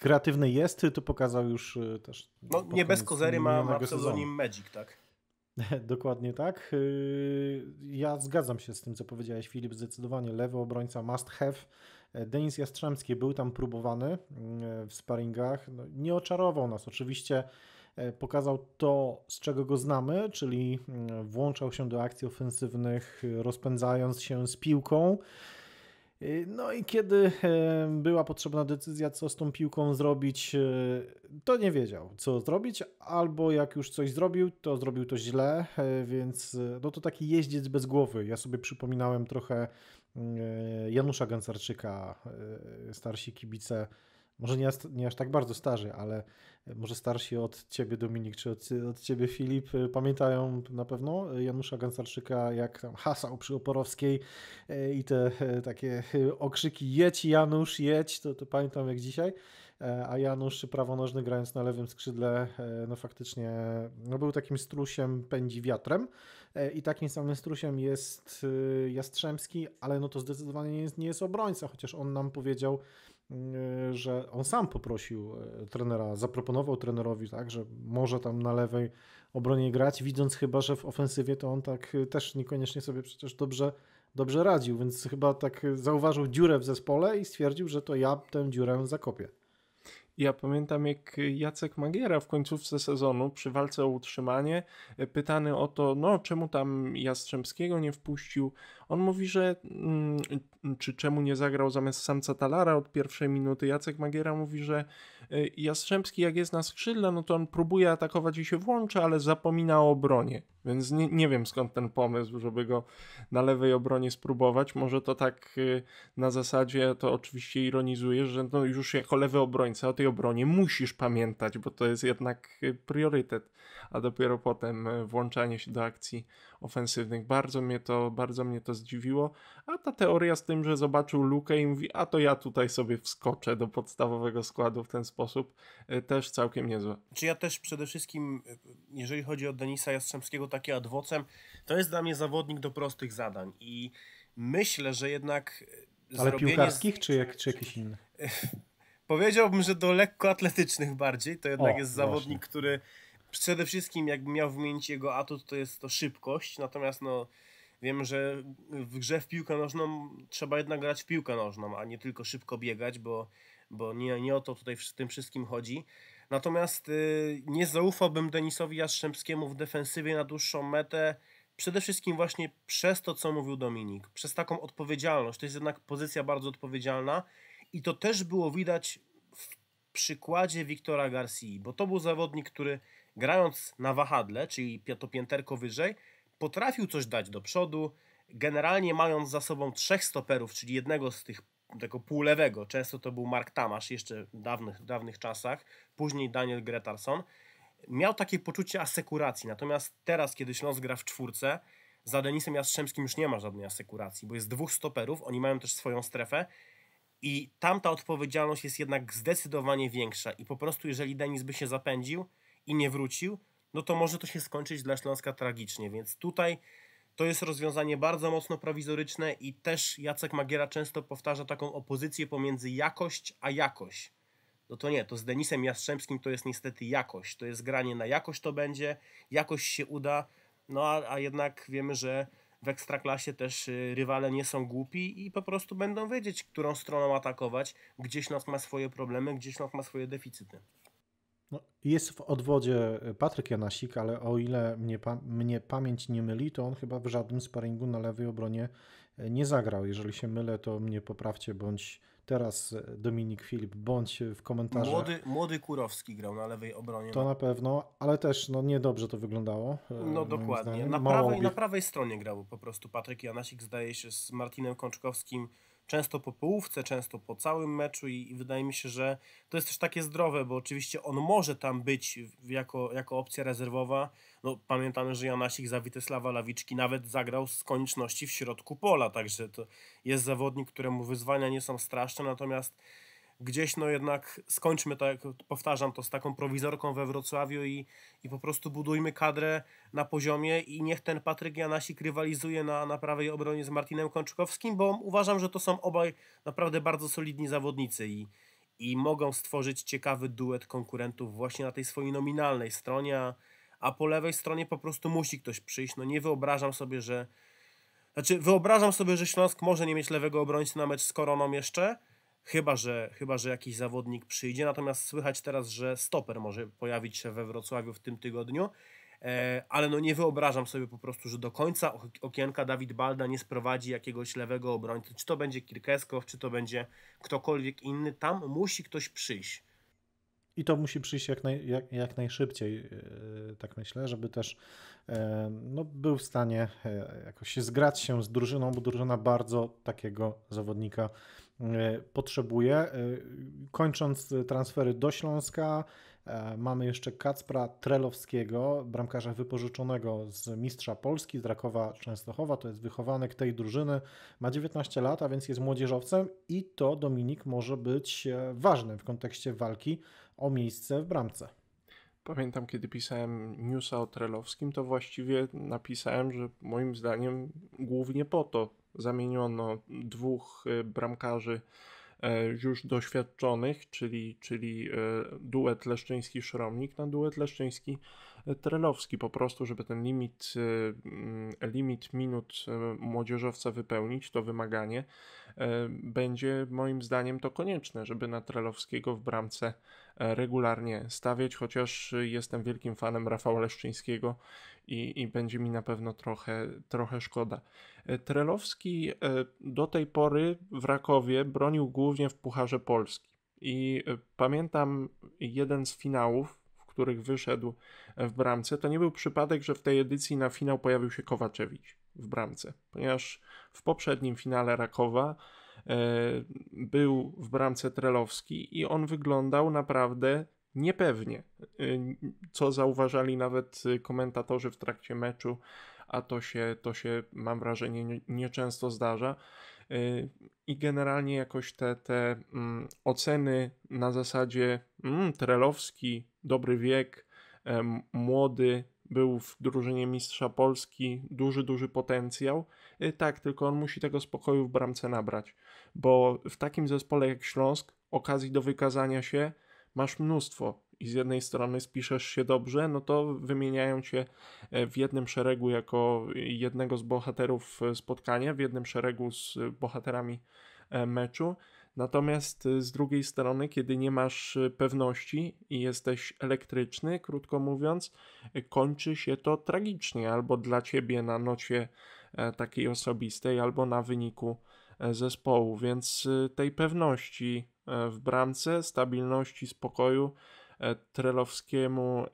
kreatywny jest, to pokazał już e, też. No, nie bez kozery ma, ma pseudonim Magic, tak? Dokładnie tak. E, ja zgadzam się z tym, co powiedziałeś, Filip. Zdecydowanie lewy obrońca must have. E, Denis Jastrzębski był tam próbowany w sparingach. No, nie oczarował nas. Oczywiście pokazał to, z czego go znamy, czyli mm, włączał się do akcji ofensywnych, rozpędzając się z piłką. Y, no i kiedy e, była potrzebna decyzja, co z tą piłką zrobić, e, to nie wiedział, co zrobić, albo jak już coś zrobił, to zrobił to źle, e, więc no to taki jeździec bez głowy. Ja sobie przypominałem trochę Janusza Gancarczyka, starsi kibice, może nie, nie aż tak bardzo starzy, ale może starsi od ciebie Dominik, czy od, od ciebie Filip, y, pamiętają na pewno Janusza Gansarczyka, jak tam hasał przy Oporowskiej y, i te y, takie okrzyki jedź Janusz, jedź, to, to pamiętam jak dzisiaj e, a Janusz prawonożny grając na lewym skrzydle, e, no faktycznie no był takim strusiem, pędzi wiatrem e, i takim samym strusiem jest Jastrzębski, ale no to zdecydowanie nie jest, nie jest obrońca, chociaż on nam powiedział, Y, że on sam poprosił y, trenera, zaproponował trenerowi, tak, że może tam na lewej obronie grać, widząc chyba, że w ofensywie to on tak y, też niekoniecznie sobie przecież dobrze, dobrze radził, więc chyba tak zauważył dziurę w zespole i stwierdził, że to ja tę dziurę zakopię. Ja pamiętam, jak Jacek Magiera w końcówce sezonu przy walce o utrzymanie, e, pytany o to, no czemu tam Jastrzębskiego nie wpuścił, on mówi, że mm, czy czemu nie zagrał zamiast Samca Talara od pierwszej minuty. Jacek Magiera mówi, że E, Jastrzębski jak jest na skrzydle, no to on próbuje atakować i się włącza, ale zapomina o obronie. Więc nie, nie wiem skąd ten pomysł, żeby go na lewej obronie spróbować. Może to tak y, na zasadzie, to oczywiście ironizujesz, że no już jako lewy obrońca o tej obronie musisz pamiętać, bo to jest jednak y, priorytet, a dopiero potem y, włączanie się do akcji ofensywnych. Bardzo mnie to, bardzo mnie to zdziwiło. A ta teoria z tym, że zobaczył lukę i mówi, a to ja tutaj sobie wskoczę do podstawowego składu w ten sposób, y, też całkiem niezłe. Czy ja też przede wszystkim, y, jeżeli chodzi o Denisa Jastrzębskiego, takie adwocem, to jest dla mnie zawodnik do prostych zadań i myślę, że jednak... Y, Ale piłkarskich, z... czy, jak, czy jakiś inny Powiedziałbym, że do lekkoatletycznych bardziej. To jednak o, jest zawodnik, właśnie. który przede wszystkim jakbym miał wymienić jego atut, to jest to szybkość, natomiast no wiem, że w grze w piłkę nożną trzeba jednak grać w piłkę nożną, a nie tylko szybko biegać, bo, bo nie, nie o to tutaj w tym wszystkim chodzi. Natomiast y, nie zaufałbym Denisowi Jastrzębskiemu w defensywie na dłuższą metę, przede wszystkim właśnie przez to, co mówił Dominik, przez taką odpowiedzialność. To jest jednak pozycja bardzo odpowiedzialna i to też było widać w przykładzie Wiktora Garcia, bo to był zawodnik, który grając na wahadle, czyli to pięterko wyżej, potrafił coś dać do przodu, generalnie mając za sobą trzech stoperów, czyli jednego z tych tego półlewego, często to był Mark Tamasz jeszcze w dawnych, dawnych czasach, później Daniel Gretarsson, miał takie poczucie asekuracji, natomiast teraz, kiedy Śląsk gra w czwórce, za Denisem Jastrzębskim już nie ma żadnej asekuracji, bo jest dwóch stoperów, oni mają też swoją strefę i tamta odpowiedzialność jest jednak zdecydowanie większa i po prostu jeżeli Denis by się zapędził, i nie wrócił, no to może to się skończyć dla Śląska tragicznie. Więc tutaj to jest rozwiązanie bardzo mocno prowizoryczne i też Jacek Magiera często powtarza taką opozycję pomiędzy jakość a jakość. No to nie, to z Denisem Jastrzębskim to jest niestety jakość. To jest granie na jakość to będzie, jakość się uda, no a, a jednak wiemy, że w ekstraklasie też y, rywale nie są głupi i po prostu będą wiedzieć, którą stroną atakować, Gdzieś Śląsk ma swoje problemy, gdzieś Śląsk ma swoje deficyty. No, jest w odwodzie Patryk Janasik, ale o ile mnie, pa mnie pamięć nie myli, to on chyba w żadnym sparingu na lewej obronie e, nie zagrał. Jeżeli się mylę, to mnie poprawcie, bądź teraz e, Dominik Filip, bądź e, w komentarzu. Młody, młody Kurowski grał na lewej obronie. To na pewno, ale też no, niedobrze to wyglądało. No dokładnie. Na prawej, na prawej, stronie grał po prostu Patryk Janasik, zdaje się, z Martinem Kączkowskim często po połówce, często po całym meczu i, i, wydaje mi się, że to jest też takie zdrowe, bo oczywiście on może tam być jako, jako opcja rezerwowa. No, pamiętamy, że Janasik za Witeslawa Lawiczki nawet zagrał z konieczności w środku pola, także to jest zawodnik, któremu wyzwania nie są straszne, natomiast gdzieś no jednak skończmy to, jak powtarzam to, z taką prowizorką we Wrocławiu i, i po prostu budujmy kadrę na poziomie i niech ten Patryk Janasik rywalizuje na, na prawej obronie z Martinem Kończykowskim, bo uważam, że to są obaj naprawdę bardzo solidni zawodnicy i, i mogą stworzyć ciekawy duet konkurentów właśnie na tej swojej nominalnej stronie, a, a po lewej stronie po prostu musi ktoś przyjść. No nie wyobrażam sobie, że znaczy wyobrażam sobie, że Śląsk może nie mieć lewego obrońcy na mecz z Koroną jeszcze, Chyba że, chyba, że jakiś zawodnik przyjdzie. Natomiast słychać teraz, że stoper może pojawić się we Wrocławiu w tym tygodniu. E, ale no nie wyobrażam sobie po prostu, że do końca okienka Dawid Balda nie sprowadzi jakiegoś lewego obrońcy. Czy to będzie Kirkeskow, czy to będzie ktokolwiek inny. Tam musi ktoś przyjść. I to musi przyjść jak, naj, jak, jak najszybciej, e, tak myślę, żeby też e, no, był w stanie jakoś zgrać się z drużyną, bo drużyna bardzo takiego zawodnika E, potrzebuje. E, kończąc transfery do Śląska, e, mamy jeszcze Kacpra Trelowskiego, bramkarza wypożyczonego z Mistrza Polski, z Rakowa Częstochowa, to jest wychowanek tej drużyny, ma 19 lat, a więc jest młodzieżowcem i to Dominik może być ważny w kontekście walki o miejsce w bramce. Pamiętam, kiedy pisałem newsa o Trelowskim, to właściwie napisałem, że moim zdaniem głównie po to zamieniono dwóch y, bramkarzy e, już doświadczonych, czyli, czyli e, duet Leszczyński-Szromnik na duet Leszczyński-Szromnik Trelowski po prostu, żeby ten limit, y, mm, limit minut y, młodzieżowca wypełnić, to wymaganie y, będzie moim zdaniem to konieczne, żeby na Trelowskiego w bramce regularnie stawiać, chociaż jestem wielkim fanem Rafała Leszczyńskiego i, i będzie mi na pewno trochę, trochę szkoda. Trelowski do tej pory w Rakowie bronił głównie w Pucharze Polski. I pamiętam jeden z finałów których wyszedł w bramce, to nie był przypadek, że w tej edycji na finał pojawił się Kowaczewicz w bramce, ponieważ w poprzednim finale Rakowa e, był w bramce Trelowski i on wyglądał naprawdę niepewnie, e, co zauważali nawet komentatorzy w trakcie meczu, a to się, to się mam wrażenie, nieczęsto zdarza. E, I generalnie jakoś te, te mm, oceny na zasadzie mm, Trelowski dobry wiek, e, młody, był w drużynie mistrza Polski, duży, duży potencjał. E, tak, tylko on musi tego spokoju w bramce nabrać, bo w takim zespole jak Śląsk okazji do wykazania się masz mnóstwo. I z jednej strony spiszesz się dobrze, no to wymieniają cię e, w jednym szeregu jako jednego z bohaterów spotkania, w jednym szeregu z bohaterami meczu. Natomiast y, z drugiej strony, kiedy nie masz y, pewności i jesteś elektryczny, krótko mówiąc, y, kończy się to tragicznie albo dla ciebie na nocie e, takiej osobistej, albo na wyniku e, zespołu. Więc tej pewności e, w bramce, stabilności, spokoju Trelowskiemu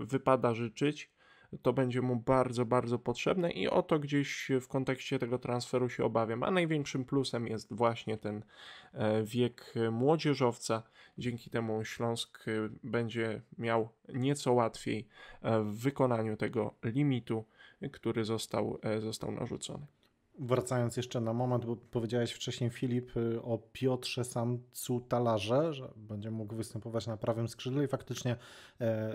wypada życzyć to będzie mu bardzo, bardzo potrzebne i o to gdzieś w kontekście tego transferu się obawiam. A największym plusem jest właśnie ten e, wiek młodzieżowca. Dzięki temu Śląsk e, będzie miał nieco łatwiej e, w wykonaniu tego limitu, który został, został narzucony wracając jeszcze na moment, bo powiedziałeś wcześniej, Filip, y, o Piotrze Samcu Talarze, że będzie mógł występować na prawym skrzydle i faktycznie e,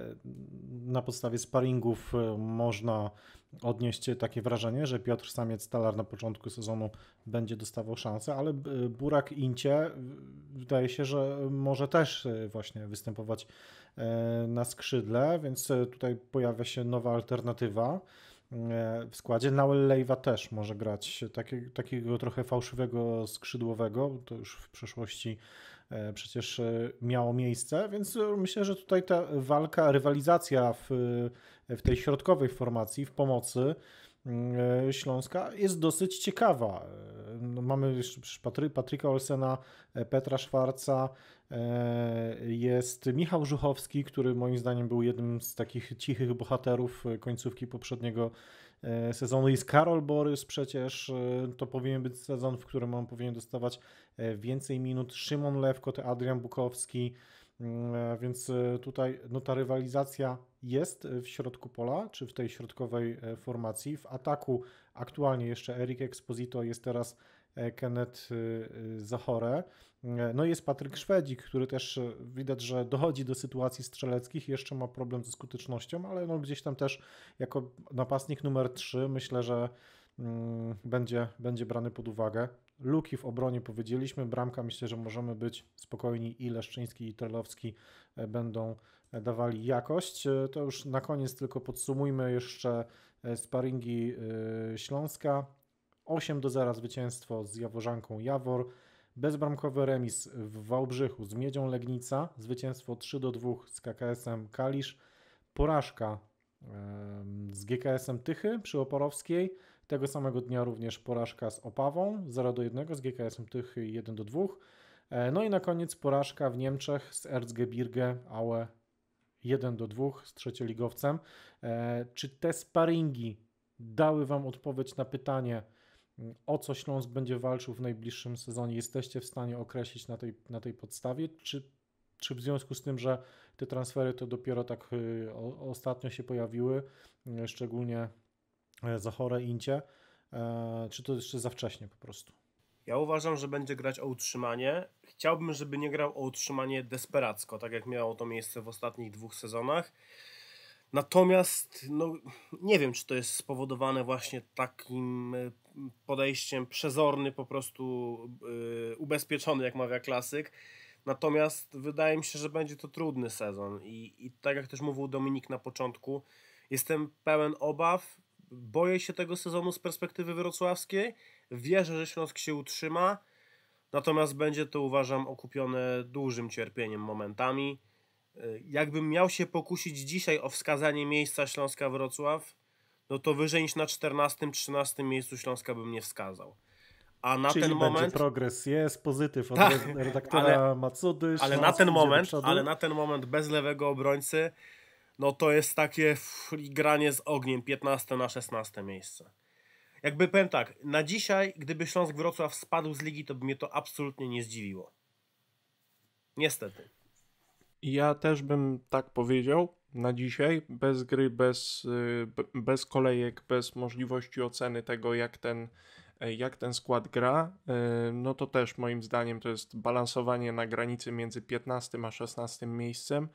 na podstawie sparringów y, można odnieść takie wrażenie, że Piotr Samiec Talar na początku sezonu będzie dostawał szansę, ale y, Burak Incie wydaje się, że może też właśnie występować e, na skrzydle, więc tutaj pojawia się nowa alternatywa. E, w składzie. Nael Lejwa też może grać takiego trochę fałszywego skrzydłowego, to już w przeszłości e, przecież e, miało miejsce, więc myślę, że tutaj ta walka, rywalizacja w, w tej środkowej formacji, w pomocy, E, Śląska jest dosyć ciekawa. E, no, mamy już Patryka Olsena, e, Petra Szwarca, jest Michał Żuchowski, który moim zdaniem był jednym z takich cichych bohaterów końcówki poprzedniego sezonu. Jest Karol Borys przecież, to powinien być sezon, w którym on powinien dostawać więcej minut. Szymon Lewko, Adrian Bukowski, Mm, e, więc e, tutaj no, ta rywalizacja jest e, w środku pola, czy w tej środkowej formacji. W ataku aktualnie jeszcze Eric Exposito jest teraz Kenneth Zachore. Mm, no jest Patryk Szwedzik, który też widać, że dochodzi do sytuacji strzeleckich, jeszcze ma problem ze skutecznością, ale no gdzieś tam też jako napastnik numer 3 myślę, że mm, będzie, będzie brany pod uwagę. Luki w obronie powiedzieliśmy, bramka myślę, że możemy być spokojni i Leszczyński i Trelowski e, będą e, dawali jakość. E, to już na koniec tylko podsumujmy jeszcze sparingi Śląska. 8 do 0 zwycięstwo z Jaworzanką Jawor. Bezbramkowy remis w Wałbrzychu z Miedzią Legnica, zwycięstwo 3 do 2 z KKS-em Kalisz, porażka z GKS-em Tychy przy Oporowskiej, tego samego dnia również porażka z Opawą 0 do 1, z GKS-em Tychy 1 do 2. E, no i na koniec porażka w Niemczech z Erzgebirge Aue 1 do 2 z trzecioligowcem. E, czy te sparingi dały Wam odpowiedź na pytanie, mm, o co Śląsk będzie walczył w najbliższym sezonie? Jesteście w stanie określić na tej, na tej podstawie? Czy, czy w związku z tym, że te transfery to dopiero tak y, ostatnio się pojawiły, y, szczególnie E, za chore Incie, e, czy to jeszcze za wcześnie po prostu? Ja uważam, że będzie grać o utrzymanie. Chciałbym, żeby nie grał o utrzymanie desperacko, tak jak miało to miejsce w ostatnich dwóch sezonach. Natomiast no, nie wiem, czy to jest spowodowane właśnie takim e, podejściem przezorny, po prostu yy, ubezpieczony, jak mawia klasyk. Natomiast wydaje mi się, że będzie to trudny sezon. I, I tak jak też mówił Dominik na początku, jestem pełen obaw, boję się tego sezonu z perspektywy wrocławskiej. Wierzę, że Śląsk się utrzyma, natomiast będzie to uważam okupione dużym cierpieniem momentami. E, jakbym miał się pokusić dzisiaj o wskazanie miejsca Śląska Wrocław, no to wyżej niż na 14-13 miejscu Śląska bym nie wskazał. A na Czyli ten moment. progres jest, pozytyw od tak, redaktora ale, Macudy. ale na ten moment, ale na ten moment bez lewego obrońcy no to jest takie granie z ogniem 15 na 16 miejsce. Jakby powiem tak, na dzisiaj, gdyby Śląsk Wrocław spadł z ligi, to by mnie to absolutnie nie zdziwiło. Niestety. Ja też bym tak powiedział na dzisiaj, bez gry, bez, y, bez kolejek, bez możliwości oceny tego, jak ten, jak ten skład gra, y, no to też moim zdaniem to jest balansowanie na granicy między 15 a 16 miejscem.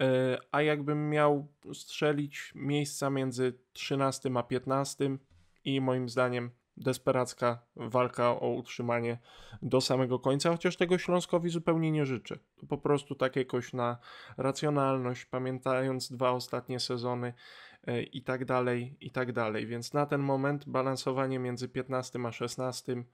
E, a jakbym miał strzelić miejsca między 13 a 15 i moim zdaniem desperacka walka o utrzymanie do samego końca, chociaż tego Śląskowi zupełnie nie życzę. Po prostu tak jakoś na racjonalność, pamiętając dwa ostatnie sezony e, i tak dalej, i tak dalej. Więc na ten moment balansowanie między 15 a 16,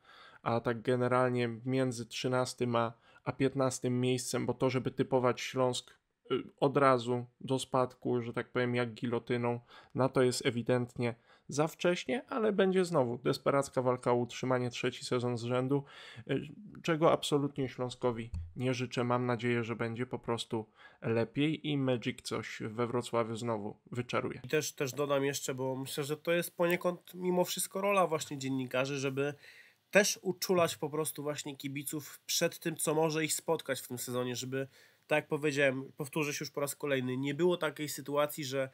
a tak generalnie między 13 a, a 15 miejscem, bo to, żeby typować Śląsk Y, od razu do spadku, że tak powiem, jak gilotyną. Na to jest ewidentnie za wcześnie, ale będzie znowu desperacka walka o utrzymanie trzeci sezon z rzędu, y, czego absolutnie Śląskowi nie życzę. Mam nadzieję, że będzie po prostu lepiej i Magic coś we Wrocławiu znowu wyczaruje. I też, też dodam jeszcze, bo myślę, że to jest poniekąd mimo wszystko rola właśnie dziennikarzy, żeby też uczulać po prostu właśnie kibiców przed tym, co może ich spotkać w tym sezonie, żeby tak jak powiedziałem, powtórzę się już po raz kolejny, nie było takiej sytuacji, że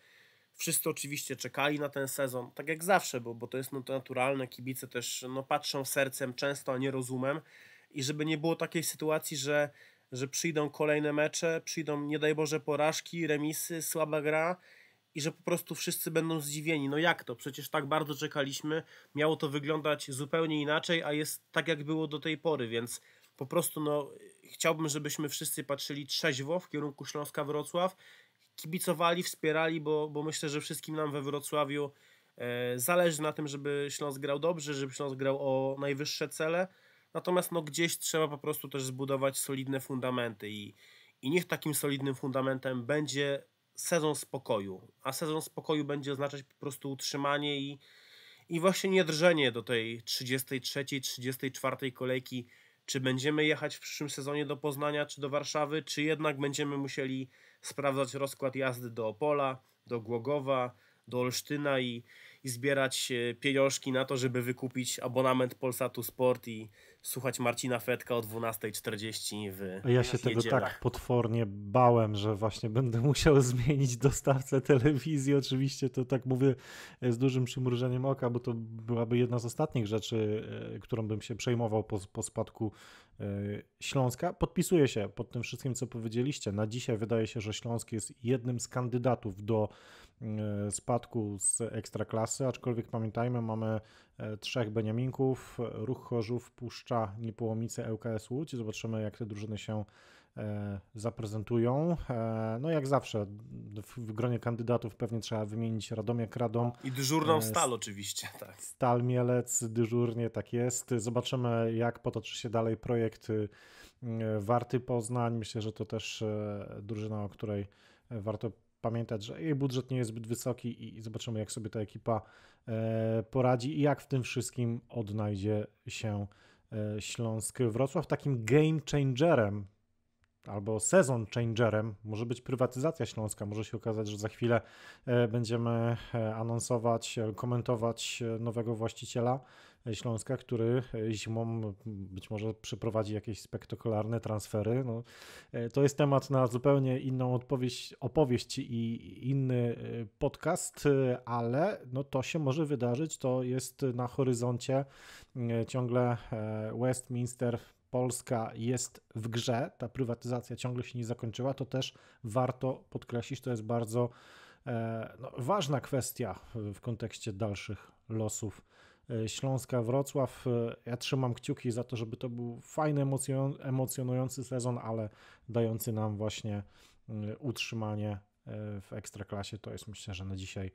wszyscy oczywiście czekali na ten sezon, tak jak zawsze, bo, bo to jest no to naturalne, kibice też no, patrzą sercem często, a nie rozumem i żeby nie było takiej sytuacji, że, że przyjdą kolejne mecze, przyjdą nie daj Boże porażki, remisy, słaba gra i że po prostu wszyscy będą zdziwieni. No jak to? Przecież tak bardzo czekaliśmy, miało to wyglądać zupełnie inaczej, a jest tak jak było do tej pory, więc po prostu no chciałbym, żebyśmy wszyscy patrzyli trzeźwo w kierunku Śląska-Wrocław, kibicowali, wspierali, bo, bo myślę, że wszystkim nam we Wrocławiu e, zależy na tym, żeby Śląsk grał dobrze, żeby Śląsk grał o najwyższe cele, natomiast no, gdzieś trzeba po prostu też zbudować solidne fundamenty i, i niech takim solidnym fundamentem będzie sezon spokoju, a sezon spokoju będzie oznaczać po prostu utrzymanie i, i właśnie nie drżenie do tej 33, 34 kolejki czy będziemy jechać w przyszłym sezonie do Poznania czy do Warszawy, czy jednak będziemy musieli sprawdzać rozkład jazdy do Opola, do Głogowa, do Olsztyna i, i zbierać e, pieniążki na to, żeby wykupić abonament Polsatu Sport i, słuchać Marcina Fetka o 12.40 w Ja się tego tak potwornie bałem, że właśnie będę musiał zmienić dostawcę telewizji. Oczywiście to tak mówię z dużym przymrużeniem oka, bo to byłaby jedna z ostatnich rzeczy, e, którą bym się przejmował po, po spadku e, Śląska. Podpisuję się pod tym wszystkim, co powiedzieliście. Na dzisiaj wydaje się, że Śląsk jest jednym z kandydatów do E, spadku z ekstraklasy, aczkolwiek pamiętajmy, mamy e, trzech Beniaminków, Ruch Chorzów, Puszcza, Niepołomice, ŁKS Łódź. Zobaczymy, jak te drużyny się e, zaprezentują. No jak zawsze, w gronie kandydatów pewnie trzeba wymienić Radomiak, Kradom I dyżurną Stal oczywiście. Tak. Stal Mielec, dyżurnie, tak jest. Zobaczymy, jak potoczy się dalej projekt Warty Poznań. Myślę, że to też drużyna, o której warto pamiętać, że jej budżet nie jest zbyt wysoki i zobaczymy, jak sobie ta ekipa e, poradzi i jak w tym wszystkim odnajdzie się e, Śląsk Wrocław. Takim game changerem albo sezon changerem może być prywatyzacja Śląska. Może się okazać, że za chwilę e, będziemy anonsować, komentować nowego właściciela. Śląska, który e, zimą być może przeprowadzi jakieś spektakularne transfery. No, e, to jest temat na zupełnie inną odpowiedź, opowieść i inny e, podcast, ale no, to się może wydarzyć. To jest na horyzoncie ciągle Westminster Polska jest w grze, ta prywatyzacja ciągle się nie zakończyła, to też warto podkreślić, to jest bardzo no, ważna kwestia w kontekście dalszych losów E, Śląska Wrocław. E, ja trzymam kciuki za to, żeby to był fajny, emocjonujący sezon, ale dający nam właśnie e, utrzymanie w ekstraklasie. To jest myślę, że na dzisiaj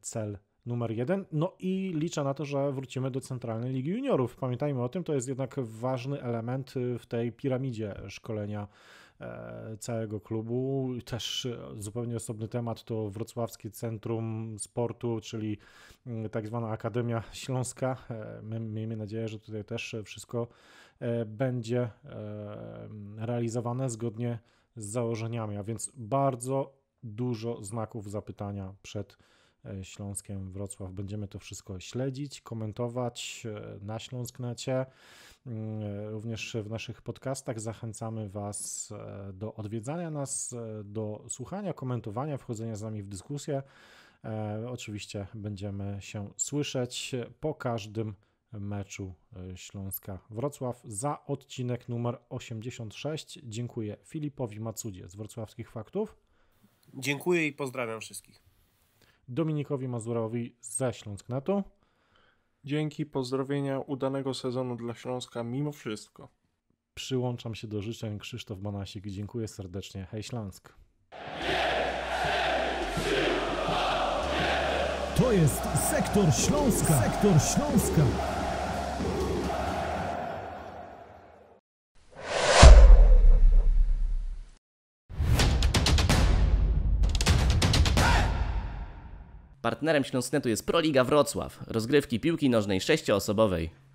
cel numer jeden. No i liczę na to, że wrócimy do Centralnej Ligi Juniorów. Pamiętajmy o tym, to jest jednak ważny element w tej piramidzie szkolenia E, całego klubu. Też e, zupełnie osobny temat to Wrocławskie Centrum Sportu, czyli mm, tak zwana Akademia Śląska. E, my miejmy nadzieję, że tutaj też wszystko będzie realizowane zgodnie z założeniami, a więc bardzo dużo znaków zapytania przed E, Śląskiem Wrocław. Będziemy to wszystko śledzić, komentować e, na Śląsknecie. Mm, e, również w naszych podcastach zachęcamy Was do odwiedzania nas, do słuchania, komentowania, wchodzenia z nami w dyskusję. Oczywiście będziemy się słyszeć po każdym meczu Śląska Wrocław za odcinek numer 86. Dziękuję Filipowi Macudzie z Wrocławskich Faktów. Dziękuję i pozdrawiam wszystkich. Dominikowi Mazurowi za Śląsk to. Dzięki, pozdrowienia, udanego sezonu dla Śląska mimo wszystko. Przyłączam się do życzeń Krzysztof Banasik. Dziękuję serdecznie. Hej Śląsk. To jest Sektor Śląska. Sektor Śląska. Partnerem Śląsknetu jest Proliga Wrocław, rozgrywki piłki nożnej sześcioosobowej.